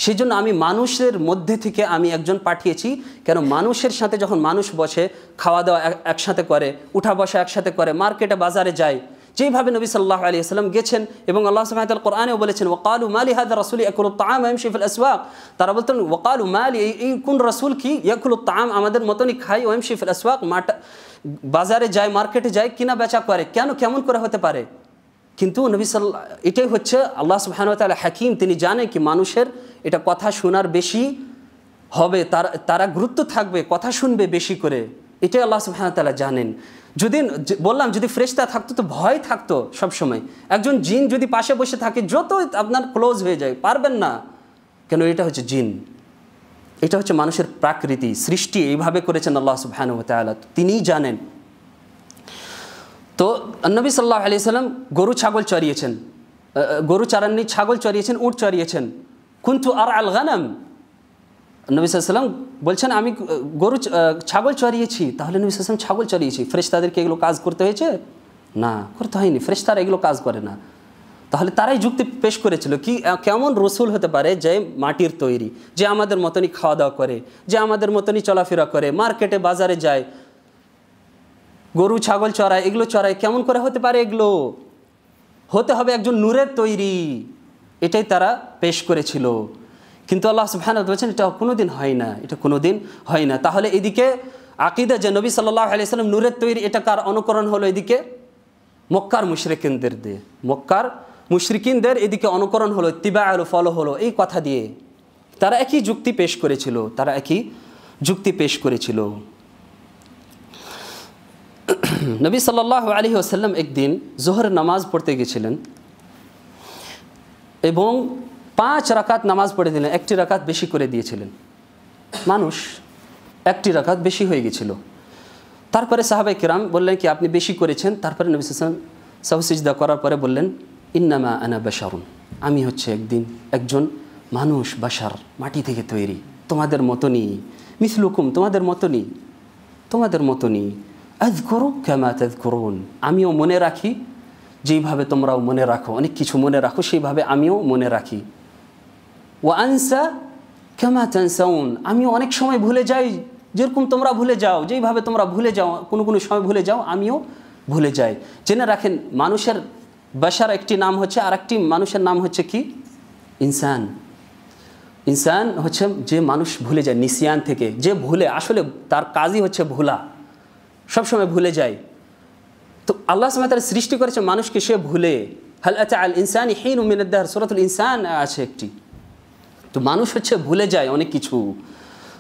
সেই জন্য আমি মানুষের মধ্যে থেকে আমি একজন পাঠিয়েছি কেন মানুষের সাথে যখন মানুষ বসে খাওয়া দাওয়া একসাথে করে উঠা বসা একসাথে করে মার্কেটে বাজারে যায় যেইভাবে নবী সাল্লাহ আলী আসসালাম গেছেন এবং আল্লাহ সাহেদাল কোরআনেও বলেছেন ওকালু মালি হাদ রসুল ইয়াকুল তাম এম শিফুল আসওয়াক তারা বলতেন ওকালু মালি এই কোন রসুল কি ইয়াকুল তাম আমাদের মতনই খাই ওয়েম শিফুল আসওয়াক মাঠ বাজারে যায় মার্কেটে যায় কিনা বেচা করে কেন কেমন করে হতে পারে কিন্তু নবী সাল্লাহ এটাই হচ্ছে আল্লাহ সুহানতাল হাকিম তিনি জানে কি মানুষের এটা কথা শোনার বেশি হবে তারা তারা গুরুত্ব থাকবে কথা শুনবে বেশি করে এটাই আল্লাহ সুহানতাল্লাহ জানেন যদি বললাম যদি ফ্রেশটা থাকতো তো ভয় থাকতো সবসময় একজন জিন যদি পাশে বসে থাকে যত আপনার ক্লোজ হয়ে যায় পারবেন না কেন এটা হচ্ছে জিন এটা হচ্ছে মানুষের প্রাকৃতি সৃষ্টি এইভাবে করেছেন আল্লাহ সুহান তিনিই জানেন তো নবী সাল্লাহ আলি সাল্লাম গরু ছাগল চড়িয়েছেন গরু চারাননি ছাগল চড়িয়েছেন উট চড়িয়েছেন কিন্তু আর আল গানাম নবী বলছেন আমি গরু ছাগল চড়িয়েছি তাহলে নবী সাল্লাম ছাগল চড়িয়েছি তাদেরকে এগুলো কাজ করতে হয়েছে না করতে হয়নি তারা এগুলো কাজ করে না তাহলে তারাই যুক্তি পেশ করেছিল কি কেমন রসুল হতে পারে যে মাটির তৈরি যে আমাদের মতনই খাওয়া দাওয়া করে যে আমাদের মতনই চলাফেরা করে মার্কেটে বাজারে যায় গরু ছাগল চড়ায় এগুলো চড়ায় কেমন করে হতে পারে এগুলো হতে হবে একজন নূরের তৈরি এটাই তারা পেশ করেছিল কিন্তু আল্লাহ সুবহান বলছেন এটা কোনোদিন হয় না এটা কোনো দিন হয় না তাহলে এদিকে আকিদা যে নবী সাল্লাহ আলিয়াল্লাম নূরের তৈরি এটা কার অনুকরণ হলো এদিকে মক্কার মুশরিকিনদের দিয়ে মক্কার মুশরিকিনদের এদিকে অনুকরণ হলো তিবা আলু ফলো হলো এই কথা দিয়ে তারা একই যুক্তি পেশ করেছিল তারা একই যুক্তি পেশ করেছিল নবী সাল্লাহ আলী ওসাল্লাম একদিন জোহর নামাজ পড়তে গেছিলেন এবং পাঁচ রাকাত নামাজ পড়ে দিলেন একটি রাকাত বেশি করে দিয়েছিলেন মানুষ একটি রাকাত বেশি হয়ে গেছিল তারপরে সাহাবাই কিরাম বললেন কি আপনি বেশি করেছেন তারপরে নবী সাম সাহসিজদা করার পরে বললেন ইন্নামা আনা বাসারুন আমি হচ্ছে একদিন একজন মানুষ বাসার মাটি থেকে তৈরি তোমাদের মতনই লুকুম তোমাদের মতনই তোমাদের মতনই আজ করুক কেমা তাজ করুন আমিও মনে রাখি যেইভাবে তোমরাও মনে রাখো অনেক কিছু মনে রাখো সেইভাবে আমিও মনে রাখি ও আনসা কেমা তানসাউন আমি অনেক সময় ভুলে যাই যেরকম তোমরা ভুলে যাও যেইভাবে তোমরা ভুলে যাও কোনো কোনো সময় ভুলে যাও আমিও ভুলে যাই জেনে রাখেন মানুষের বাসার একটি নাম হচ্ছে আর একটি মানুষের নাম হচ্ছে কি ইনসান ইনসান হচ্ছে যে মানুষ ভুলে যায় নিসিয়ান থেকে যে ভুলে আসলে তার কাজই হচ্ছে ভোলা সবসময় ভুলে যায় তো আল্লাহ সময় তার সৃষ্টি করেছে মানুষকে সে ভুলে হাল আচ্ছা আল ইনসান হিন উমিন সুরাতুল ইনসান আছে একটি তো মানুষ হচ্ছে ভুলে যায় অনেক কিছু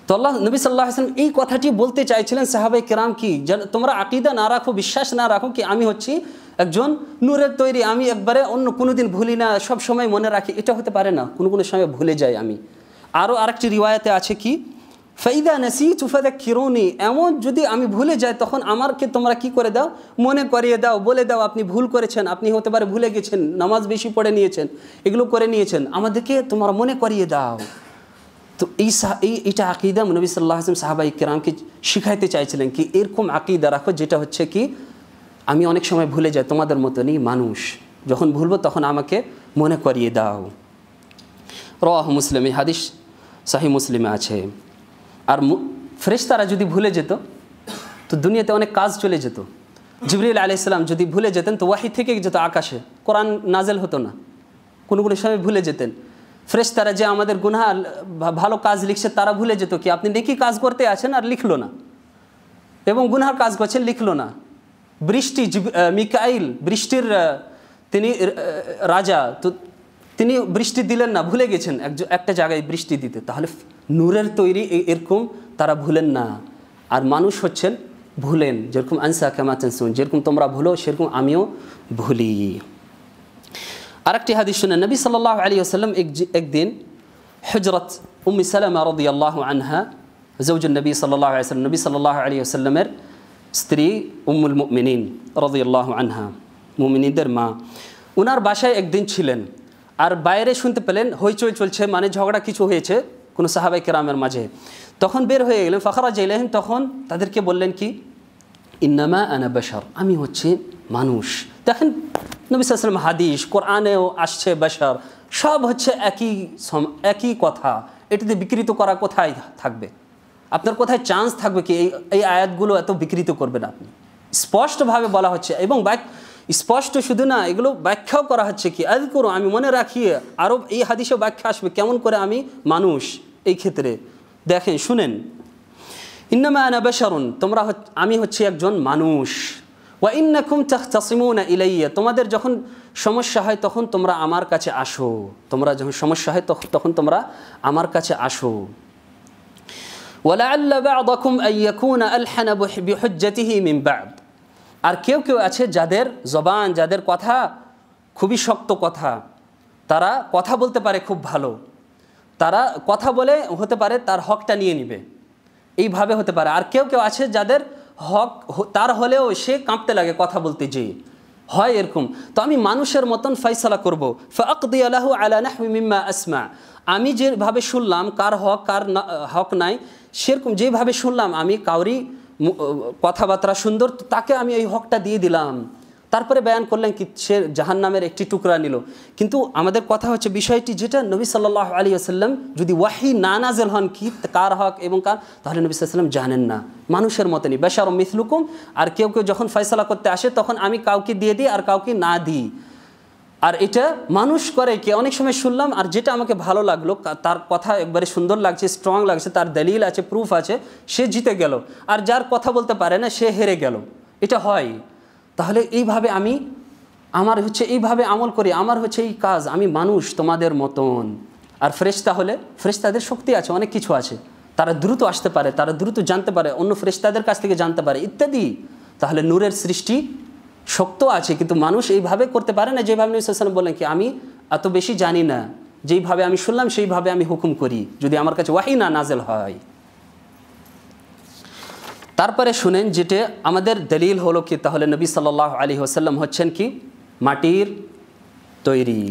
তো আল্লাহ নবী সাল্লাহ আসলাম এই কথাটি বলতে চাইছিলেন সাহাবাই কেরাম কি যেন তোমরা আকিদা না রাখো বিশ্বাস না রাখো কি আমি হচ্ছি একজন নূরের তৈরি আমি একবারে অন্য কোনো দিন ভুলি না সব সময় মনে রাখি এটা হতে পারে না কোনো কোনো সময় ভুলে যাই আমি আরও আরেকটি রিওয়ায়তে আছে কি ফাইদা নাসি চুফাদা কিরুনি এমন যদি আমি ভুলে যাই তখন আমারকে তোমরা কি করে দাও মনে করিয়ে দাও বলে দাও আপনি ভুল করেছেন আপনি হতে পারে ভুলে গেছেন নামাজ বেশি পড়ে নিয়েছেন এগুলো করে নিয়েছেন আমাদেরকে তোমরা মনে করিয়ে দাও তো এই এই এটা আকিদা নবী সাল্লাহ আসম সাহাবা ইকরামকে শিখাইতে চাইছিলেন কি এরকম আকিদা রাখো যেটা হচ্ছে কি আমি অনেক সময় ভুলে যাই তোমাদের মতনই মানুষ যখন ভুলবো তখন আমাকে মনে করিয়ে দাও রহ মুসলিম হাদিস সাহি মুসলিমে আছে আর তারা যদি ভুলে যেত তো দুনিয়াতে অনেক কাজ চলে যেত জিবরিল ইসলাম যদি ভুলে যেতেন তো ওয়াহি থেকে যেত আকাশে কোরআন নাজেল হতো না কোনো কোনো সময় ভুলে যেতেন ফ্রেশ তারা যে আমাদের গুনহা ভালো কাজ লিখছে তারা ভুলে যেত কি আপনি নেকি কাজ করতে আছেন আর লিখলো না এবং গুনহার কাজ করছেন লিখলো না বৃষ্টি মিকাইল বৃষ্টির তিনি রাজা তো তিনি বৃষ্টি দিলেন না ভুলে গেছেন একটা জায়গায় বৃষ্টি দিতে তাহলে নূরের তৈরি এরকম তারা ভুলেন না আর মানুষ হচ্ছেন ভুলেন যেরকম আনসা কেমাতেন শুন যেরকম তোমরা ভুলো সেরকম আমিও ভুলি আরেকটি হাদিস শুনেন নবী সাল্লাহ আলী আসাল্লাম একদিন হজরত উম্মি সালামা আরদি আল্লাহ আনহা জৌজুল নবী সাল্লাহ আলিয়াল্লাম নবী সাল্লাহ আলী আসাল্লামের স্ত্রী উম্মুল মুমিনিন রদি আল্লাহ আনহা মুমিনীদের মা ওনার বাসায় একদিন ছিলেন আর বাইরে শুনতে পেলেন হইচই চলছে মানে ঝগড়া কিছু হয়েছে কোনো সাহাবাই কেরামের মাঝে তখন বের হয়ে গেলেন ফখরা জাইলাহিন তখন তাদেরকে বললেন কি ইন্নামা আনা বাসার আমি হচ্ছে মানুষ দেখেন নবী সালাম হাদিস কোরআনেও আসছে বাসার সব হচ্ছে একই একই কথা এটাতে বিকৃত করা কোথায় থাকবে আপনার কোথায় চান্স থাকবে কি এই এই আয়াতগুলো এত বিকৃত করবেন আপনি স্পষ্টভাবে বলা হচ্ছে এবং বাক স্পষ্ট শুধু না এগুলো ব্যাখ্যাও করা হচ্ছে কি আজ করো আমি মনে রাখি আরও এই হাদিসে ব্যাখ্যা আসবে কেমন করে আমি মানুষ এই ক্ষেত্রে দেখেন শুনেন ইন্নামা আনা তোমরা আমি হচ্ছি একজন মানুষ ওয়া ইন্নাকুম তাসিমুনা ইলাইয়া তোমাদের যখন সমস্যা হয় তখন তোমরা আমার কাছে আসো তোমরা যখন সমস্যা হয় তখন তোমরা আমার কাছে আসো ওয়ালাআল্লা বা'দাকুম আইয়াকুনা আলহানা বিহুজ্জাতিহি মিন বা'দ আর কেউ কেউ আছে যাদের জবান যাদের কথা খুবই শক্ত কথা তারা কথা বলতে পারে খুব ভালো তারা কথা বলে হতে পারে তার হকটা নিয়ে নিবে এইভাবে হতে পারে আর কেউ কেউ আছে যাদের হক তার হলেও সে কাঁপতে লাগে কথা বলতে যেয়ে হয় এরকম তো আমি মানুষের মতন ফয়সলা করবো ফকদি আলাহ আলাহ মিম্মা আসমা আমি যেভাবে শুনলাম কার হক কার হক নাই সেরকম যেভাবে শুনলাম আমি কাউরি কথাবার্তা সুন্দর তাকে আমি এই হকটা দিয়ে দিলাম তারপরে বয়ান করলেন কি সে জাহান নামের একটি টুকরা নিল কিন্তু আমাদের কথা হচ্ছে বিষয়টি যেটা নবী সাল্লাহ আলী আসাল্লাম যদি ওয়াহি না নাজেল হন কি কার হক এবং কার তাহলে নবী সাল্লাম জানেন না মানুষের মতনই বেশার মিথলুকুম আর কেউ কেউ যখন ফয়সলা করতে আসে তখন আমি কাউকে দিয়ে দিই আর কাউকে না দিই আর এটা মানুষ করে কি অনেক সময় শুনলাম আর যেটা আমাকে ভালো লাগলো তার কথা একবারে সুন্দর লাগছে স্ট্রং লাগছে তার দলিল আছে প্রুফ আছে সে জিতে গেল আর যার কথা বলতে পারে না সে হেরে গেল এটা হয় তাহলে এইভাবে আমি আমার হচ্ছে এইভাবে আমল করি আমার হচ্ছে এই কাজ আমি মানুষ তোমাদের মতন আর ফ্রেস্তা হলে ফ্রেস্তাদের শক্তি আছে অনেক কিছু আছে তারা দ্রুত আসতে পারে তারা দ্রুত জানতে পারে অন্য ফ্রেস্তাদের কাছ থেকে জানতে পারে ইত্যাদি তাহলে নূরের সৃষ্টি শক্ত আছে কিন্তু মানুষ এইভাবে করতে পারে না যেভাবে নবীলাম বলেন কি আমি এত বেশি জানি না যেইভাবে আমি শুনলাম সেইভাবে আমি হুকুম করি যদি আমার কাছে ওয়াহি না নাজেল হয় তারপরে শুনেন যেটা আমাদের দলিল হলো কি তাহলে নবী সাল্লাহ আলী হোসাল্লাম হচ্ছেন কি মাটির তৈরি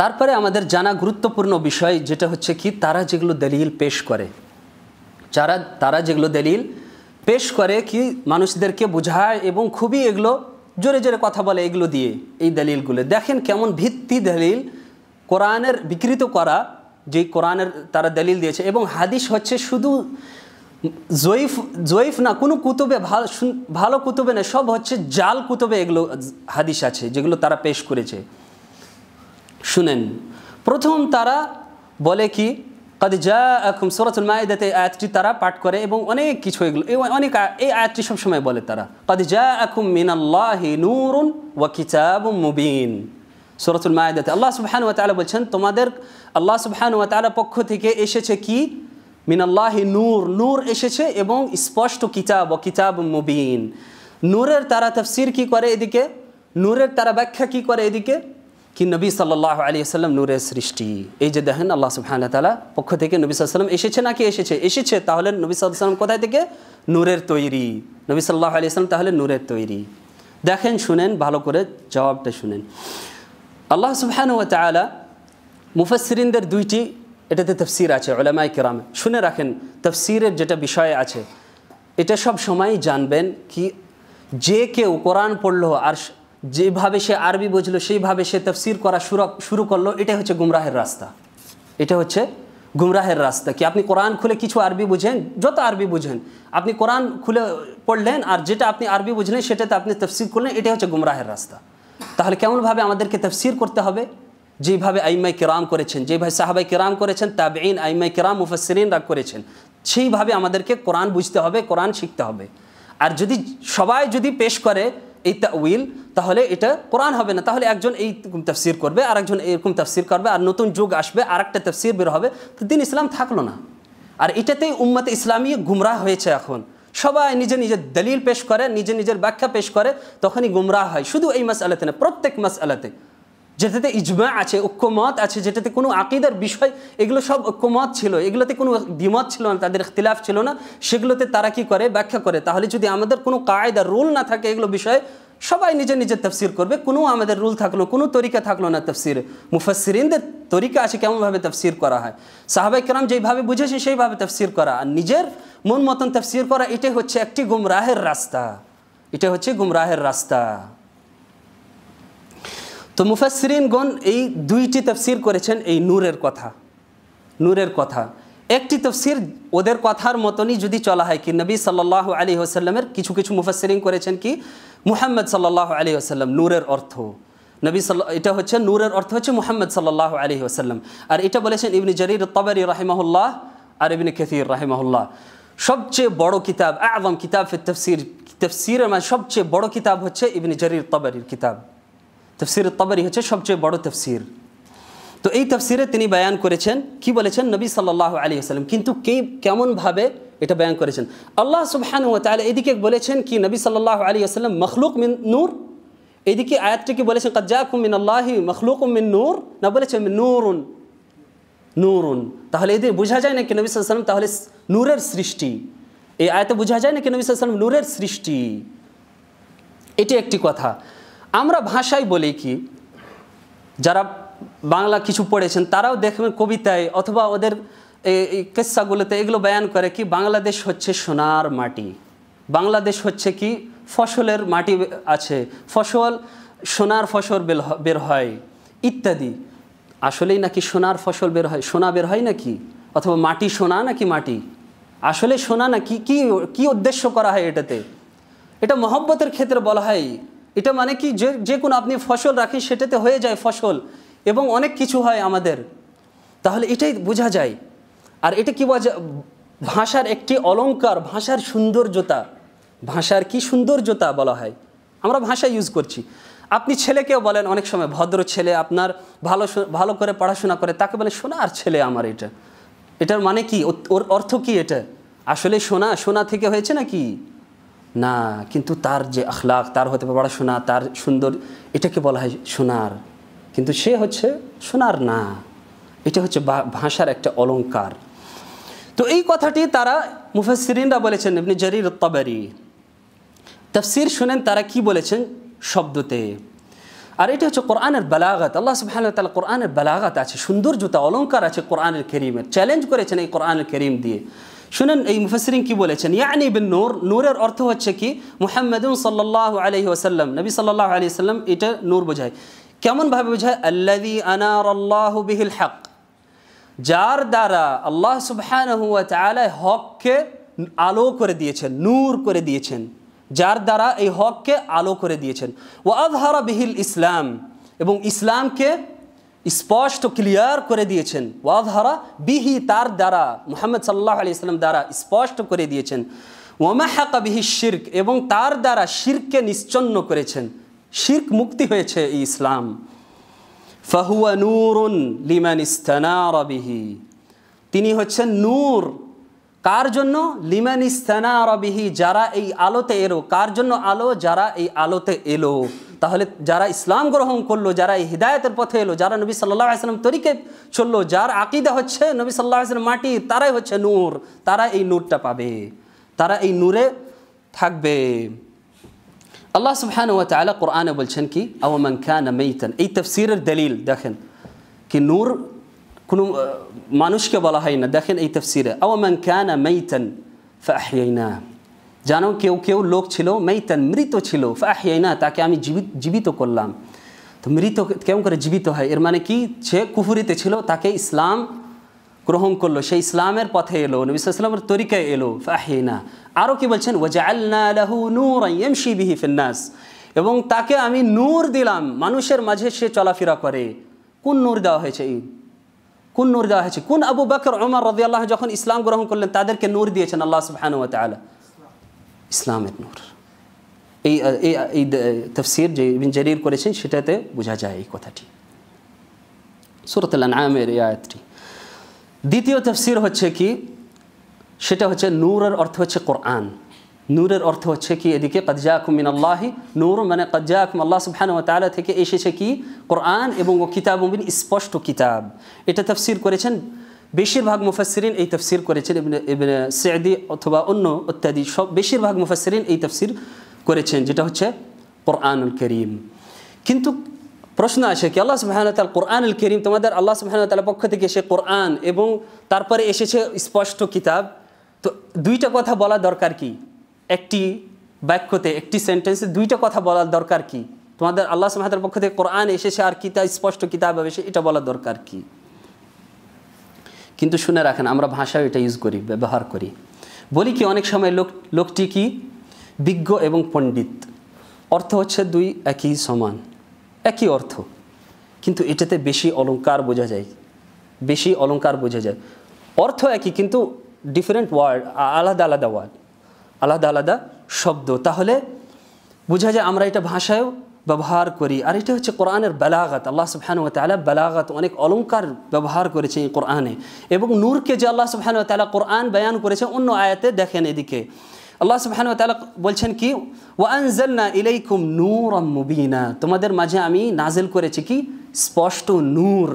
তারপরে আমাদের জানা গুরুত্বপূর্ণ বিষয় যেটা হচ্ছে কি তারা যেগুলো দলিল পেশ করে যারা তারা যেগুলো দলিল পেশ করে কি মানুষদেরকে বোঝায় এবং খুবই এগুলো জোরে জোরে কথা বলে এগুলো দিয়ে এই দলিলগুলো দেখেন কেমন ভিত্তি দলিল কোরআনের বিকৃত করা যে কোরআনের তারা দলিল দিয়েছে এবং হাদিস হচ্ছে শুধু জয়ীফ জয়ীফ না কোনো কুতুবে ভালো ভালো কুতুবে না সব হচ্ছে জাল কুতুবে এগুলো হাদিস আছে যেগুলো তারা পেশ করেছে শুনেন প্রথম তারা বলে কি কদ যা এখন সুরাতুল মায়েদাতে আয়াতটি তারা পাঠ করে এবং অনেক কিছু এগুলো অনেক এই আয়াতটি সবসময় বলে তারা কদ যা এখন মিনাল্লাহ নূরুন ওয়া কিতাব মুবিন সরাতুল মায়দাতে আল্লাহ সুবহান ওয়া তাআলা বলছেন তোমাদের আল্লাহ সুবহান ওয়া তাআলা পক্ষ থেকে এসেছে কি মিনাল্লাহি নূর নূর এসেছে এবং স্পষ্ট কিতাব ও কিতাব মুবিন নূরের তারা তফসির কি করে এদিকে নূরের তারা ব্যাখ্যা কি করে এদিকে কি নবী সাল্লাল্লাহু আলাইহি আসাল্লাম নূরের সৃষ্টি এই যে দেখেন আল্লাহ ওয়া তাআলা পক্ষ থেকে নবী সাল্লাম এসেছে নাকি এসেছে এসেছে তাহলে নবী সাল্লাম কোথায় থেকে নূরের তৈরি নবী সাল্লাহ আলাইহি সাল্লাম তাহলে নূরের তৈরি দেখেন শুনেন ভালো করে জবাবটা শুনেন আল্লাহ সুবহান ও তালা মুফাসরিনদের দুইটি এটাতে তফসির আছে ওলামাই কেরামে শুনে রাখেন তফসিরের যেটা বিষয় আছে এটা সব সময় জানবেন কি যে কেউ কোরআন পড়লো আর যেভাবে সে আরবি বুঝলো সেইভাবে সে তফসির করা শুরু করলো এটা হচ্ছে গুমরাহের রাস্তা এটা হচ্ছে গুমরাহের রাস্তা কি আপনি কোরআন খুলে কিছু আরবি বুঝেন যত আরবি বুঝেন আপনি কোরআন খুলে পড়লেন আর যেটা আপনি আরবি বুঝলেন সেটাতে আপনি তফসির করলেন এটা হচ্ছে গুমরাহের রাস্তা তাহলে কেমনভাবে আমাদেরকে তফসির করতে হবে যেভাবে আইমাই কেরাম করেছেন যেভাবে সাহাবাই কেরাম করেছেন তাবেইন আইমাই কেরাম মুফাসরিনরা করেছেন সেইভাবে আমাদেরকে কোরআন বুঝতে হবে কোরআন শিখতে হবে আর যদি সবাই যদি পেশ করে এই উইল তাহলে এটা কোরআন হবে না তাহলে একজন এই তফসির করবে আর একজন এরকম তফসির করবে আর নতুন যুগ আসবে আর একটা তফসির বের হবে তো দিন ইসলাম থাকলো না আর এটাতেই উম্মতে ইসলামী গুমরা হয়েছে এখন সবাই নিজে নিজের দলিল পেশ করে নিজে নিজের ব্যাখ্যা পেশ করে তখনই গুমরা হয় শুধু এই মাস আলাতে না প্রত্যেক মাস আলাতে যেটাতে ইজমা আছে ঐক্যমত আছে যেটাতে কোনো আকিদার বিষয় এগুলো সব ঐক্যমত ছিল এগুলোতে কোনো দ্বিমত ছিল না তাদের ইখতিলাফ ছিল না সেগুলোতে তারা কি করে ব্যাখ্যা করে তাহলে যদি আমাদের কোনো কায়দা রুল না থাকে এগুলো বিষয়ে সবাই নিজে নিজের তফসির করবে কোনো আমাদের রুল থাকলো কোনো তরিকা থাকলো না তফসিরে মুফাসিরিনদের তরিকা আছে কেমনভাবে তফসির করা হয় সাহাবাই যেইভাবে বুঝেছে সেইভাবে তফসির করা আর নিজের মন মতন তাফসির করা এটাই হচ্ছে একটি গুমরাহের রাস্তা এটা হচ্ছে গুমরাহের রাস্তা তো মুফাসরিনগণ এই দুইটি তফসির করেছেন এই নূরের কথা নূরের কথা একটি তফসির ওদের কথার মতনই যদি চলা হয় কি নবী সাল্লাহ আলী হোসাল্লামের কিছু কিছু মুফাসরিন করেছেন কি মুহাম্মদ সাল্লাহ আলী হোসাল্লাম নূরের অর্থ নবী সাল্লাহ এটা হচ্ছে নূরের অর্থ হচ্ছে মুহাম্মদ সাল্লাহ আলী হোসাল্লাম আর এটা বলেছেন ইবনি জরির তবরি রাহিমাহুল্লাহ আর ইবনি খেথির রাহিমাহুল্লাহ সবচেয়ে বড় কিতাব আজম কিতাব ফির তফসির তফসিরের মানে সবচেয়ে বড় কিতাব হচ্ছে ইবনি জারির তবারির কিতাব তফসির তবরি হচ্ছে সবচেয়ে বড় তফসির তো এই তফসিরে তিনি বয়ান করেছেন কি বলেছেন নবী সাল্লাহ আলী আসালাম কিন্তু কে কেমনভাবে এটা বয়ান করেছেন আল্লাহ সুবহানু তাহলে এদিকে বলেছেন কি নবী সাল্লাহ আলী আসালাম মখলুক মিন নূর এদিকে আয়াতটি কি বলেছেন কাজ্জাকুম মিন আল্লাহি মখলুক মিন নূর না বলেছেন নূরুন নূরুন তাহলে এদের বোঝা যায় না কি নবী সাল্লাম তাহলে নূরের সৃষ্টি এই আয়তে বোঝা যায় না কি নবী সাল্লাম নূরের সৃষ্টি এটি একটি কথা আমরা ভাষায় বলি কি যারা বাংলা কিছু পড়েছেন তারাও দেখবেন কবিতায় অথবা ওদের এই কেসাগুলোতে এগুলো বয়ান করে কি বাংলাদেশ হচ্ছে সোনার মাটি বাংলাদেশ হচ্ছে কি ফসলের মাটি আছে ফসল সোনার ফসল বের হয় ইত্যাদি আসলেই নাকি সোনার ফসল বের হয় সোনা বের হয় নাকি অথবা মাটি সোনা নাকি মাটি আসলে সোনা না কি কি উদ্দেশ্য করা হয় এটাতে এটা মহব্বতের ক্ষেত্রে বলা হয় এটা মানে কি যে যে কোনো আপনি ফসল রাখেন সেটাতে হয়ে যায় ফসল এবং অনেক কিছু হয় আমাদের তাহলে এটাই বোঝা যায় আর এটা কি বোঝা ভাষার একটি অলঙ্কার ভাষার সৌন্দর্যতা ভাষার কি সৌন্দর্যতা বলা হয় আমরা ভাষা ইউজ করছি আপনি ছেলেকেও বলেন অনেক সময় ভদ্র ছেলে আপনার ভালো ভালো করে পড়াশোনা করে তাকে বলে সোনা আর ছেলে আমার এটা এটার মানে কি ওর অর্থ কি এটা আসলে সোনা সোনা থেকে হয়েছে নাকি না কিন্তু তার যে আখলাখ তার হতে পড়াশোনা তার সুন্দর এটাকে বলা হয় সোনার কিন্তু সে হচ্ছে সোনার না এটা হচ্ছে ভাষার একটা অলঙ্কার তো এই কথাটি তারা মুফাসিরিনরা বলেছেন আপনি জারির তবারি তফসির শুনেন তারা কি বলেছেন শব্দতে আর এটা হচ্ছে কোরআনের বালাগাত আল্লাহ সুবাহ তালা কোরআনের বালাগাত আছে সুন্দর জুতা অলঙ্কার আছে কোরআনের করিমের চ্যালেঞ্জ করেছেন এই কোরআনের করিম দিয়ে শুনেন এই মুফাসরিন কি বলেছেন ইয়ানি বিন নূর নূরের অর্থ হচ্ছে কি মুহাম্মদ সাল্লাহ আলহি ওসাল্লাম নবী সাল্লাহ আলি সাল্লাম এটা নূর বোঝায় কেমনভাবে বোঝায় আল্লাদি আনার আল্লাহ বিহিল হক যার দ্বারা আল্লাহ সুবাহ হককে আলো করে দিয়েছেন নূর করে দিয়েছেন যার দ্বারা এই হককে আলো করে দিয়েছেন ও আজহারা বিহিল ইসলাম এবং ইসলামকে স্পষ্ট ক্লিয়ার করে দিয়েছেন ওয়াজহারা বিহি তার দ্বারা মোহাম্মদ সাল্লাহ আলি ইসলাম দ্বারা স্পষ্ট করে দিয়েছেন ওমাহাকা বিহি শির্ক এবং তার দ্বারা শিরকে নিশ্চন্ন করেছেন শির্ক মুক্তি হয়েছে এই ইসলাম ফাহুয়া নুরুন লিমান ইস্তানা রবিহি তিনি হচ্ছেন নূর কার জন্য লিমান ইস্তানা আরবিহি যারা এই আলোতে এলো কার জন্য আলো যারা এই আলোতে এলো তাহলে যারা ইসলাম গ্রহণ করলো যারা এই হৃদায়তের পথে এলো যারা নবী সাল্লাহ আসলাম তরিকে চললো যার আকিদা হচ্ছে নবী সাল্লাহ আসলাম মাটি তারাই হচ্ছে নূর তারা এই নূরটা পাবে তারা এই নূরে থাকবে আল্লাহ সুহান ও তালা কোরআনে বলছেন কি আওয়ামান খান মেইতান এই তফসিরের দলিল দেখেন কি নূর কোনো মানুষকে বলা হয় না দেখেন এই তফসিরে আওয়ামান ক্যানা মেইতান ফাহিয়াইনা জানো কেউ কেউ লোক ছিল মেইতান মৃত ছিল না তাকে আমি জীবিত জীবিত করলাম তো মৃত কেমন করে জীবিত হয় এর মানে কি সে কুফুরিতে ছিল তাকে ইসলাম গ্রহণ করলো সেই ইসলামের পথে এলো নবী ইসলামের তরিকায় এলো না আরও কি বলছেন বিহি ফিন্নাস এবং তাকে আমি নূর দিলাম মানুষের মাঝে সে চলাফেরা করে কোন নূর দেওয়া হয়েছে এই কোন নূর দেওয়া হয়েছে কোন আবু বাকর ওমর রদি আল্লাহ যখন ইসলাম গ্রহণ করলেন তাদেরকে নূর দিয়েছেন আল্লাহ সুবাহানুয়া তালা ইসলামের নূর এই এই তফসির যে ইবিন জারির করেছেন সেটাতে বোঝা যায় এই কথাটি সুরতুল্লাহ নামের এই আয়াতটি দ্বিতীয় তফসির হচ্ছে কি সেটা হচ্ছে নূরের অর্থ হচ্ছে কোরআন নূরের অর্থ হচ্ছে কি এদিকে কদজাকুমিন আল্লাহি নূর মানে কদজাকুম আল্লাহ সুবহান ও তালা থেকে এসেছে কি কোরআন এবং ও কিতাব মুবিন স্পষ্ট কিতাব এটা তফসির করেছেন বেশিরভাগ মুফাসরিন এই তফসির করেছেন সেদি অথবা অন্য ইত্যাদি সব বেশিরভাগ মুফাসরিন এই তফসির করেছেন যেটা হচ্ছে কোরআনুল করিম কিন্তু প্রশ্ন আছে কি আল্লাহ সুবাহান তাল কোরআনুল করিম তোমাদের আল্লাহ সুবাহান তালার পক্ষ থেকে এসে কোরআন এবং তারপরে এসেছে স্পষ্ট কিতাব তো দুইটা কথা বলা দরকার কি একটি বাক্যতে একটি সেন্টেন্সে দুইটা কথা বলার দরকার কি তোমাদের আল্লাহ সাহাদের পক্ষ থেকে কোরআন এসেছে আর কি তা স্পষ্ট কিতাব এসে এটা বলা দরকার কি কিন্তু শুনে রাখেন আমরা ভাষাও এটা ইউজ করি ব্যবহার করি বলি কি অনেক সময় লোক লোকটি কি বিজ্ঞ এবং পণ্ডিত অর্থ হচ্ছে দুই একই সমান একই অর্থ কিন্তু এটাতে বেশি অলঙ্কার বোঝা যায় বেশি অলঙ্কার বোঝা যায় অর্থ একই কিন্তু ডিফারেন্ট ওয়ার্ড আলাদা আলাদা ওয়ার্ড আলাদা আলাদা শব্দ তাহলে বোঝা যায় আমরা এটা ভাষায়ও ব্যবহার করি আর এটা হচ্ছে কোরআনের বেলাগত আল্লাহ সুফহান ও তালা বেলাগত অনেক অলঙ্কার ব্যবহার করেছে এই কোরআনে এবং নূরকে যে আল্লাহ সুফহান ও তালা কোরআন বয়ান করেছে অন্য আয়াতে দেখেন এদিকে আল্লাহ সুফহান ও তালা বলছেন কি ওয়ানজল্না ইলাইকুম নূর মুবিনা তোমাদের মাঝে আমি নাজেল করেছি কি স্পষ্ট নূর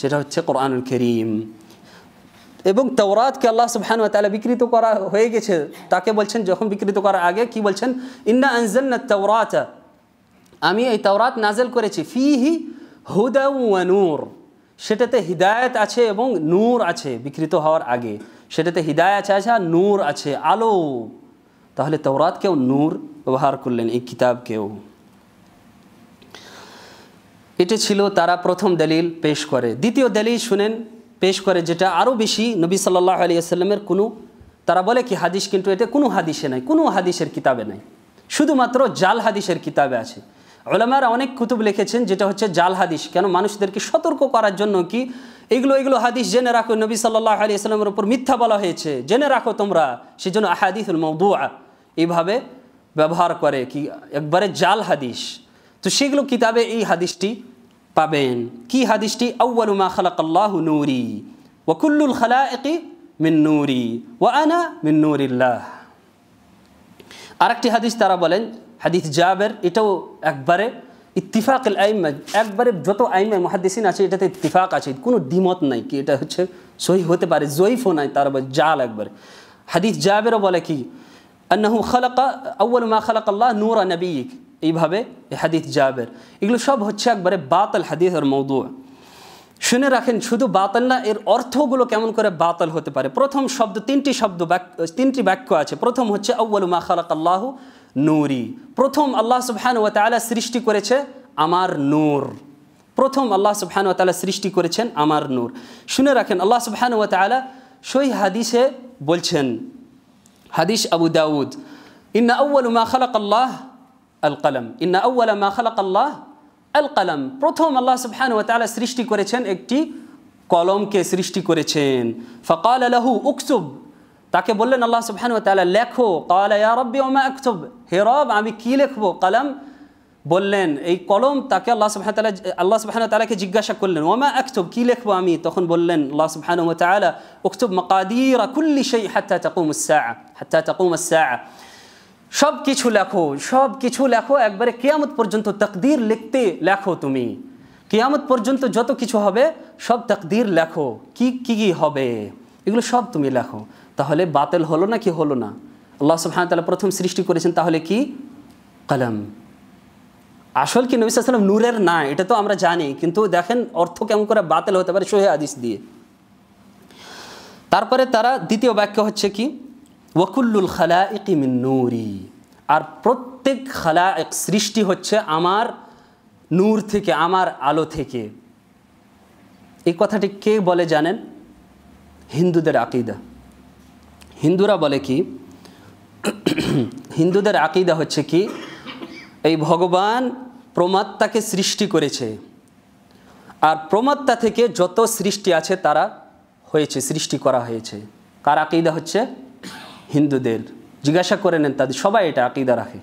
যেটা হচ্ছে কোরআনুল করিম এবং তৌরাতকে আল্লাহ সুবহানু তালা বিকৃত করা হয়ে গেছে তাকে বলছেন যখন বিকৃত করার আগে কি বলছেন ইন্না না তৌরাত আমি এই তৌরাত নাজেল করেছি ফিহি নূর সেটাতে হৃদায়ত আছে এবং নূর আছে বিকৃত হওয়ার আগে সেটাতে হৃদায়ত আছে আর নূর আছে আলো তাহলে কেউ নূর ব্যবহার করলেন এই কিতাব কেউ এটা ছিল তারা প্রথম দলিল পেশ করে দ্বিতীয় দলিল শুনেন পেশ করে যেটা আরও বেশি নবী সাল্লাহ আলিয়াল্লামের কোনো তারা বলে কি হাদিস কিন্তু এটা কোনো হাদিসে নাই কোনো হাদিসের কিতাবে নাই শুধুমাত্র জাল হাদিসের কিতাবে আছে ওলামারা অনেক কুতুব লিখেছেন যেটা হচ্ছে জাল হাদিস কেন মানুষদেরকে সতর্ক করার জন্য কি এগুলো এগুলো হাদিস জেনে রাখো নবী সাল্লাহ আলি উপর মিথ্যা বলা হয়েছে জেনে রাখো তোমরা সেজন্য আহাদিসুল মৌদুয়া এইভাবে ব্যবহার করে কি একবারে জাল হাদিস তো সেগুলো কিতাবে এই হাদিসটি পাবেন কি হাদিসটি আউয়ালু মা খালাক আল্লাহ ওয়া কুল্লুল খালাকি মিন নূরি ওয়া আনা মিন নূরিল্লাহ আরেকটি হাদিস তারা বলেন হাদিস জাবের এটাও একবারে ইত্তিফাক আল আইমা একবারে যত আইমা মুহাদ্দিসিন আছে এটাতে ইত্তিফাক আছে কোনো দ্বিমত নাই কি এটা হচ্ছে সহি হতে পারে জয়ফ নাই তার জাল একবার হাদিস জাবের বলে কি أنه خلق أول ما خلق الله نور نبيك এইভাবে হাদিস জাবের এগুলো সব হচ্ছে একবারে বাতাল হাদিস আর মৌদু শুনে রাখেন শুধু বাতাল না এর অর্থগুলো কেমন করে বাতাল হতে পারে প্রথম শব্দ তিনটি শব্দ তিনটি বাক্য আছে প্রথম হচ্ছে আউ্বাল মা খালাক আল্লাহ নূরি প্রথম আল্লাহ সুবহান ও তালা সৃষ্টি করেছে আমার নূর প্রথম আল্লাহ সুবহান ও তালা সৃষ্টি করেছেন আমার নূর শুনে রাখেন আল্লাহ সুবহান ও তালা সই হাদিসে বলছেন হাদিস আবু দাউদ ইন্না আউ্বাল মা খালাক আল্লাহ القلم ان اول ما خلق الله القلم প্রথম الله سبحانه وتعالى সৃষ্টি اكتي একটি كي সৃষ্টি করেছেন فقال له اكتب তাকে بولن الله سبحانه وتعالى লেখো قال يا ربي وما اكتب হিরাব আমি কি লিখব قلم بولن اي কলম তাকে الله سبحانه وتعالى الله سبحانه وتعالى কে জিজ্ঞাসা করলেন وما اكتب কি লিখব আমি তখন বললেন الله سبحانه وتعالى اكتب مقادير كل شيء حتى تقوم الساعه حتى تقوم الساعه সব কিছু লেখো সব কিছু লেখো একবারে কেয়ামত পর্যন্ত তকদির লিখতে লেখো তুমি কেয়ামত পর্যন্ত যত কিছু হবে সব তকদির লেখো কি কী কী হবে এগুলো সব তুমি লেখো তাহলে বাতিল হলো না কি হলো না আল্লাহ সুবহান তালা প্রথম সৃষ্টি করেছেন তাহলে কি কলম আসল কি নবী সাল্লাম নূরের না এটা তো আমরা জানি কিন্তু দেখেন অর্থ কেমন করে বাতিল হতে পারে সোহে আদিস দিয়ে তারপরে তারা দ্বিতীয় বাক্য হচ্ছে কি ওয়াকুল্লুল খালাইক মিন নূরি আর প্রত্যেক এক সৃষ্টি হচ্ছে আমার নূর থেকে আমার আলো থেকে এই কথাটি কে বলে জানেন হিন্দুদের আকিদা হিন্দুরা বলে কি হিন্দুদের আকিদা হচ্ছে কি এই ভগবান প্রমাত্মাকে সৃষ্টি করেছে আর প্রমাত্মা থেকে যত সৃষ্টি আছে তারা হয়েছে সৃষ্টি করা হয়েছে কার আকিদা হচ্ছে হিন্দুদের জিজ্ঞাসা করে নেন তাদের সবাই এটা আকিদা রাখে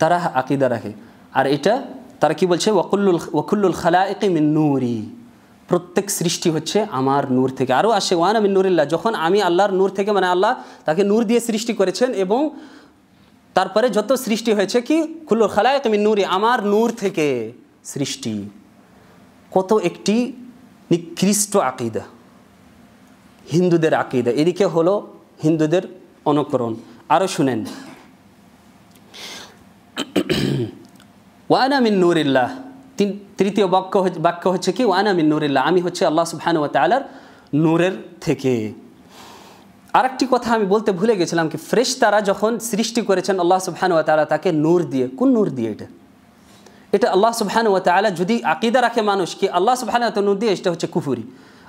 তারা আকিদা রাখে আর এটা তারা কি বলছে ওকুল্লুল ওকুল্লুল খালা একে মিন নূরি প্রত্যেক সৃষ্টি হচ্ছে আমার নূর থেকে আরও আসে ওয়ান আমি নুরিল্লা যখন আমি আল্লাহর নূর থেকে মানে আল্লাহ তাকে নূর দিয়ে সৃষ্টি করেছেন এবং তারপরে যত সৃষ্টি হয়েছে কি খালা একে মিন নূরি আমার নূর থেকে সৃষ্টি কত একটি নিকৃষ্ট আকিদা হিন্দুদের আকিদা এদিকে হলো হিন্দুদের অনুকরণ আরও শুনেন ওয়ান আমিন নুরিল্লাহ তৃতীয় বাক্য বাক্য হচ্ছে কি ওয়ান আমিন নুরিল্লাহ আমি হচ্ছে আল্লাহ সুবহানু তালার নূরের থেকে আরেকটি কথা আমি বলতে ভুলে গেছিলাম কি ফ্রেশ তারা যখন সৃষ্টি করেছেন আল্লাহ সুবহান ওয়া তালা তাকে নূর দিয়ে কোন নূর দিয়ে এটা এটা আল্লাহ সুবহান ওয়া তালা যদি আকিদা রাখে মানুষ কি আল্লাহ সুবহান নূর দিয়ে এটা হচ্ছে কুফুরি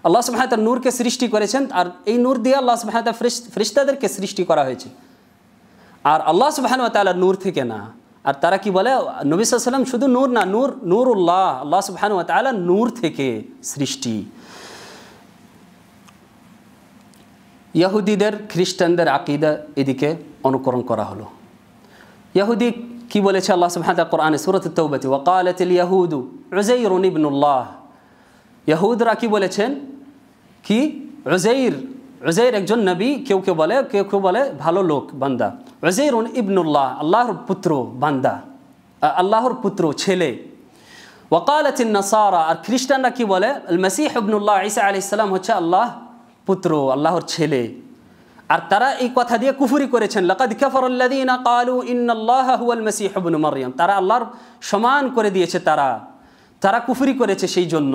আল্লাহ সুবাহ তার নূরকে সৃষ্টি করেছেন আর এই নূর দিয়ে আল্লাহ সুবাহ তার ফ্রিস্তাদেরকে সৃষ্টি করা হয়েছে আর আল্লাহ সুবাহান তালা নূর থেকে না আর তারা কি বলে নবী সাল্লাম শুধু নূর না নূর নূর উল্লাহ আল্লাহ সুবাহান তালা নূর থেকে সৃষ্টি ইয়াহুদিদের খ্রিস্টানদের আকিদা এদিকে অনুকরণ করা হলো ইয়াহুদি কি বলেছে আল্লাহ সুবহান কোরআনে সুরত তৌবতী ওয়াকালাতিল ইয়াহুদু রুজাইরুন রনিবনুল্লাহ ইয়াহুদরা কি বলেছেন কি রজাইর রজাইর একজন নবী কেউ কেউ বলে কেউ কেউ বলে ভালো লোক বান্দা রজাইর উন ইবনুল্লাহ আল্লাহর পুত্র বান্দা আল্লাহর পুত্র ছেলে ওকালাতিন নাসারা আর খ্রিস্টানরা কি বলে মসিহ ইবনুল্লাহ আইসা আলি ইসলাম হচ্ছে আল্লাহ পুত্র আল্লাহর ছেলে আর তারা এই কথা দিয়ে কুফুরি করেছেন লাকাদ কালু ইন ইন্নাল্লাহ হুয়াল মাসীহ ইবনু মারইয়াম তারা আল্লাহর সমান করে দিয়েছে তারা তারা কুফুরি করেছে সেই জন্য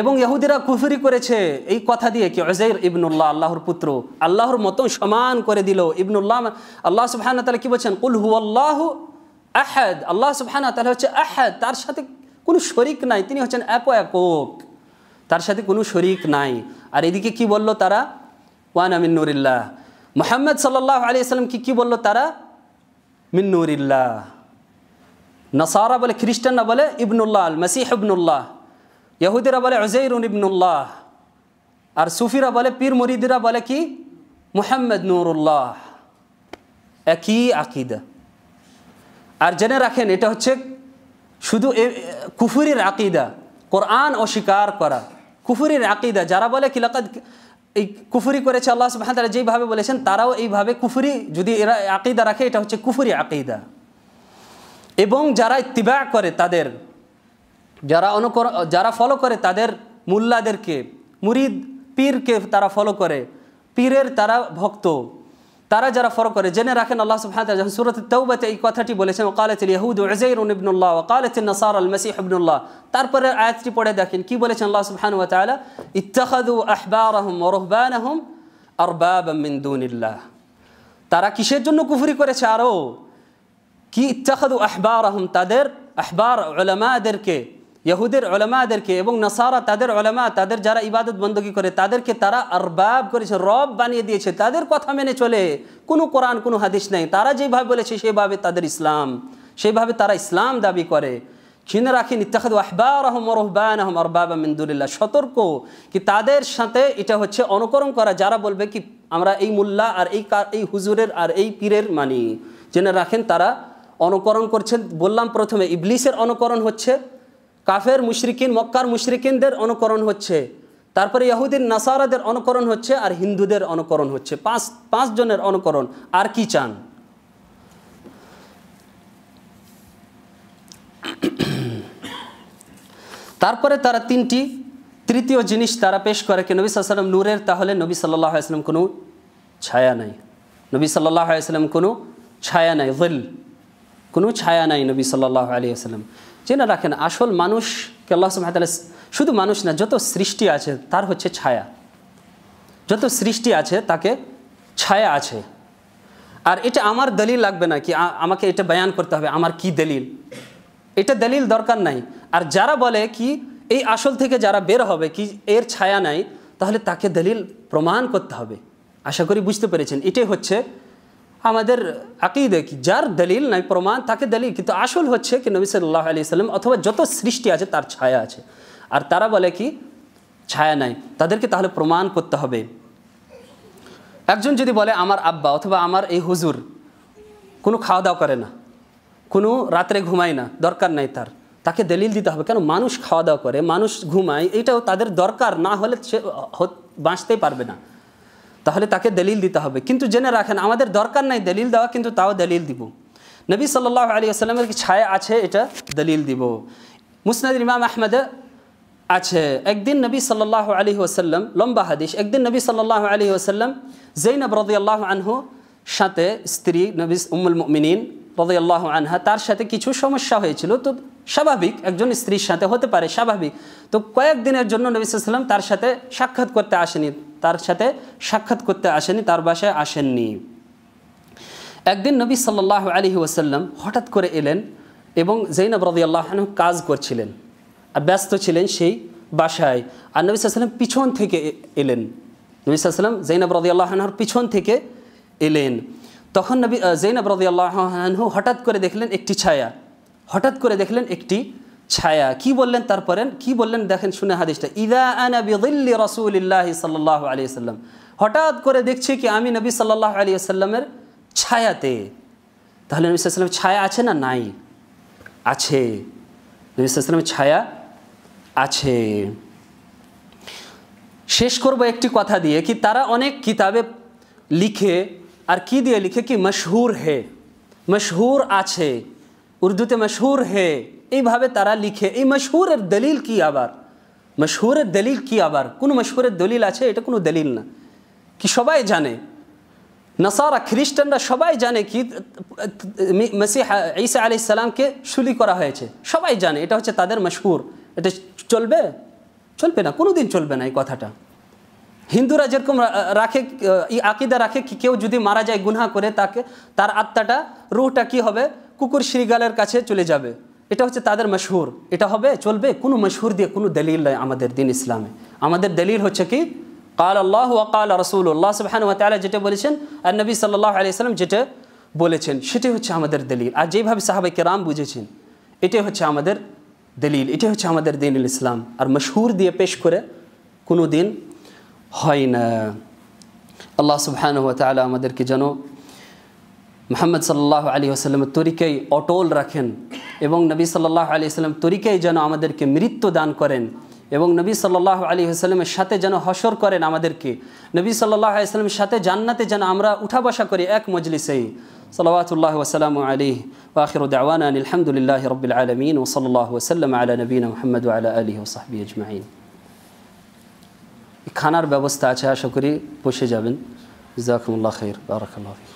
এবং ইহুদিরা কুফুরি করেছে এই কথা দিয়ে কি অজাইর ইবনুল্লাহ আল্লাহর পুত্র আল্লাহর মতো সমান করে দিল ইবনুল্লাহ আল্লাহ সুফহান তালা কি বলছেন কুল হু আল্লাহ আহাদ আল্লাহ সুফহান তালা হচ্ছে আহেদ তার সাথে কোনো শরিক নাই তিনি হচ্ছেন এক একক তার সাথে কোনো শরিক নাই আর এদিকে কি বলল তারা ওয়ান আমিন নুরিল্লাহ মোহাম্মদ সাল্লাহ আলি কি কী বলল তারা মিন্নুরিল্লাহ নসারা বলে খ্রিস্টানরা বলে ইবনুল্লাহ আল মাসিহ ইবনুল্লাহ ইহুদিরা বলে অজয় ইবনুল্লাহ আর সুফিরা বলে পীর মরিদিরা বলে কি মুহাম্মদ নুরুল্লাহ একই আকিদা আর জেনে রাখেন এটা হচ্ছে শুধু এ কুফুরির আকিদা কোরআন অস্বীকার করা কুফুরির আকিদা যারা বলে কিলাকাত এই কুফুরি করেছে আল্লাহ সুবাহ তারা যেইভাবে বলেছেন তারাও এইভাবে কুফুরি যদি এরা আকিদা রাখে এটা হচ্ছে কুফুরি আকিদা এবং যারা ইতিবা করে তাদের যারা অনুকর যারা ফলো করে তাদের মুল্লাদেরকে মুরিদ পীরকে তারা ফলো করে পীরের তারা ভক্ত তারা যারা ফলো করে জেনে রাখেন আল্লাহ সুবহানাহু ওয়া তাআলা সূরাত এই কথাটি বলেছেন ওয়াকালাতিল ইয়াহুদ উযাইর ইবনুল্লাহ ওয়াকালাতিন নাসারা আল মেসি ইবনুল্লাহ তারপরে আয়াতটি পড়ে দেখেন কি বলেছেন আল্লাহ সুবহানাহু ওয়া তাআলা ইত্তাখাযু আহবারাহুম আহম রুহবানাহুম আরবাবাম মিন দুনিল্লাহ তারা কিসের জন্য কুফুরি করেছে আরও কি ইত্তাখাদু আহবার আহম তাদের আহবার ওলামাদেরকে ইহুদের ওলামাদেরকে এবং নাসারা তাদের ওলামা তাদের যারা ইবাদত বন্দী করে তাদেরকে তারা আরবাব করেছে রব বানিয়ে দিয়েছে তাদের কথা মেনে চলে কোনো কোরআন কোনো হাদিস নেই তারা যেভাবে বলেছে সেভাবে তাদের ইসলাম সেইভাবে তারা ইসলাম দাবি করে চিনে রাখেন ইত্তাহাদ আহবার আহম রহবায়ন আহম আরবাবা মিন্দুলিল্লাহ সতর্ক কি তাদের সাথে এটা হচ্ছে অনুকরণ করা যারা বলবে কি আমরা এই মোল্লা আর এই এই হুজুরের আর এই পীরের মানি জেনে রাখেন তারা অনুকরণ করছেন বললাম প্রথমে ইবলিসের অনুকরণ হচ্ছে কাফের মুশরিকিন মক্কার মুশরিকিনদের অনুকরণ হচ্ছে তারপরে ইহুদিন নাসারাদের অনুকরণ হচ্ছে আর হিন্দুদের অনুকরণ হচ্ছে পাঁচ পাঁচজনের অনুকরণ আর কি চান তারপরে তারা তিনটি তৃতীয় জিনিস তারা পেশ করে কি নবী সাল্লাম নূরের তাহলে নবী সাল্লাহ আসলাম কোনো ছায়া নাই নবী সাল্লাহ আসলাম কোনো ছায়া নাই ভল কোনো ছায়া নাই নবী সাল্লাহ আলী আসলাম জেনে রাখেন আসল মানুষকে আল্লাহ সুহামতাল শুধু মানুষ না যত সৃষ্টি আছে তার হচ্ছে ছায়া যত সৃষ্টি আছে তাকে ছায়া আছে আর এটা আমার দলিল লাগবে না কি আমাকে এটা বয়ান করতে হবে আমার কি দলিল এটা দলিল দরকার নাই আর যারা বলে কি এই আসল থেকে যারা বের হবে কি এর ছায়া নাই তাহলে তাকে দলিল প্রমাণ করতে হবে আশা করি বুঝতে পেরেছেন এটাই হচ্ছে আমাদের আকিদে কি যার দলিল নাই প্রমাণ তাকে দলিল কিন্তু আসল হচ্ছে কি নবী সাল্লাহ আলি সাল্লাম অথবা যত সৃষ্টি আছে তার ছায়া আছে আর তারা বলে কি ছায়া নাই তাদেরকে তাহলে প্রমাণ করতে হবে একজন যদি বলে আমার আব্বা অথবা আমার এই হুজুর কোনো খাওয়া দাওয়া করে না কোনো রাত্রে ঘুমায় না দরকার নাই তার তাকে দলিল দিতে হবে কেন মানুষ খাওয়া দাওয়া করে মানুষ ঘুমায় এটাও তাদের দরকার না হলে সে বাঁচতেই পারবে না তাহলে তাকে দলিল দিতে হবে কিন্তু জেনে রাখেন আমাদের দরকার নাই দলিল দেওয়া কিন্তু তাও দলিল দিব নবী সাল্লাহ আলী আসসালামের কি ছায়া আছে এটা দলিল দিব মুসনাদ ইমাম আহমেদ আছে একদিন নবী সাল্লাহ আলী ওসাল্লাম লম্বা হাদিস একদিন নবী সাল্লাহ আলী ওসাল্লাম জৈনব আল্লাহ আনহু সাথে স্ত্রী নবী উমুল মিনীন আল্লাহ আনহা তার সাথে কিছু সমস্যা হয়েছিল তো স্বাভাবিক একজন স্ত্রীর সাথে হতে পারে স্বাভাবিক তো কয়েকদিনের জন্য নবী সাল্লাম তার সাথে সাক্ষাৎ করতে আসেনি তার সাথে সাক্ষাৎ করতে আসেনি তার বাসায় আসেননি একদিন নবী সাল্লাহ আলী ওয়াসাল্লাম হঠাৎ করে এলেন এবং জৈনব রদি আল্লাহন কাজ করছিলেন আর ব্যস্ত ছিলেন সেই বাসায় আর নবী সাল্লাম পিছন থেকে এলেন নবী সাল্লাম জৈনব রদি আল্লাহর পিছন থেকে এলেন তখন নবী জৈনব রদি আল্লাহ হঠাৎ করে দেখলেন একটি ছায়া হঠাৎ করে দেখলেন একটি ছায়া কি বললেন তারপরে কি বললেন দেখেন শুনে হাদিসটা ইদা আনা বিদিল্লি রসুলিল্লাহি সাল্লাহ আলী সাল্লাম হঠাৎ করে দেখছি কি আমি নবী সাল্লাহ আলী সাল্লামের ছায়াতে তাহলে নবী সাল্লামের ছায়া আছে না নাই আছে নবী সাল্লামের ছায়া আছে শেষ করব একটি কথা দিয়ে কি তারা অনেক কিতাবে লিখে আর কি দিয়ে লিখে কি মশহুর হে মশহুর আছে উর্দুতে মশহুর হে এইভাবে তারা লিখে এই মশহুরের দলিল কি আবার মশহুরের দলিল কি আবার কোন মশহুরের দলিল আছে এটা কোনো দলিল না কি সবাই জানে নাসারা খ্রিস্টানরা সবাই জানে কি মসিহ ঈসা আলি ইসালামকে শুলি করা হয়েছে সবাই জানে এটা হচ্ছে তাদের মশহুর এটা চলবে চলবে না কোনো দিন চলবে না এই কথাটা হিন্দুরা যেরকম রাখে আকিদা রাখে কি কেউ যদি মারা যায় গুনহা করে তাকে তার আত্মাটা রুহটা কি হবে কুকুর শ্রীগালের কাছে চলে যাবে এটা হচ্ছে তাদের মশহুর এটা হবে চলবে কোনো মশহুর দিয়ে কোনো দলিল নয় আমাদের দিন ইসলামে আমাদের দলিল হচ্ছে কি কাল আল্লাহ কাল রসুল্লাহ সুবাহান তালা যেটা বলেছেন আর নবী সাল্লাহ সাল্লাম যেটা বলেছেন সেটাই হচ্ছে আমাদের দলিল আর যেভাবে সাহাবে কেরাম বুঝেছেন এটাই হচ্ছে আমাদের দলিল এটাই হচ্ছে আমাদের দিন ইসলাম আর মশহুর দিয়ে পেশ করে কোনো দিন হয় না আল্লাহ সুবহান তালা আমাদেরকে যেন মোহাম্মদ সাল্লাহ আলী আসলামের তরিকেই অটল রাখেন এবং নবী সাল্লাহ আলী আসলাম তরিকেই যেন আমাদেরকে মৃত্যু দান করেন এবং নবী সাল্লাহ আলী আসলামের সাথে যেন হসর করেন আমাদেরকে নবী সাল্লাহ আলিয়াল্লামের সাথে জান্নাতে যেন আমরা উঠা বসা করি এক মজলিসেই সাল্লাতুল্লাহ ওসালাম আলী ওয়াখির দাওয়ান আলহামদুলিল্লাহ রবিল আলমিন সাল্লাহ ওসাল্লাম আলা নবীন মোহাম্মদ আলা আলী ওসাহবি আজমাইন খানার ব্যবস্থা আছে আশা করি বসে যাবেন জাকমুল্লাহ খের বারাকাল্লাহ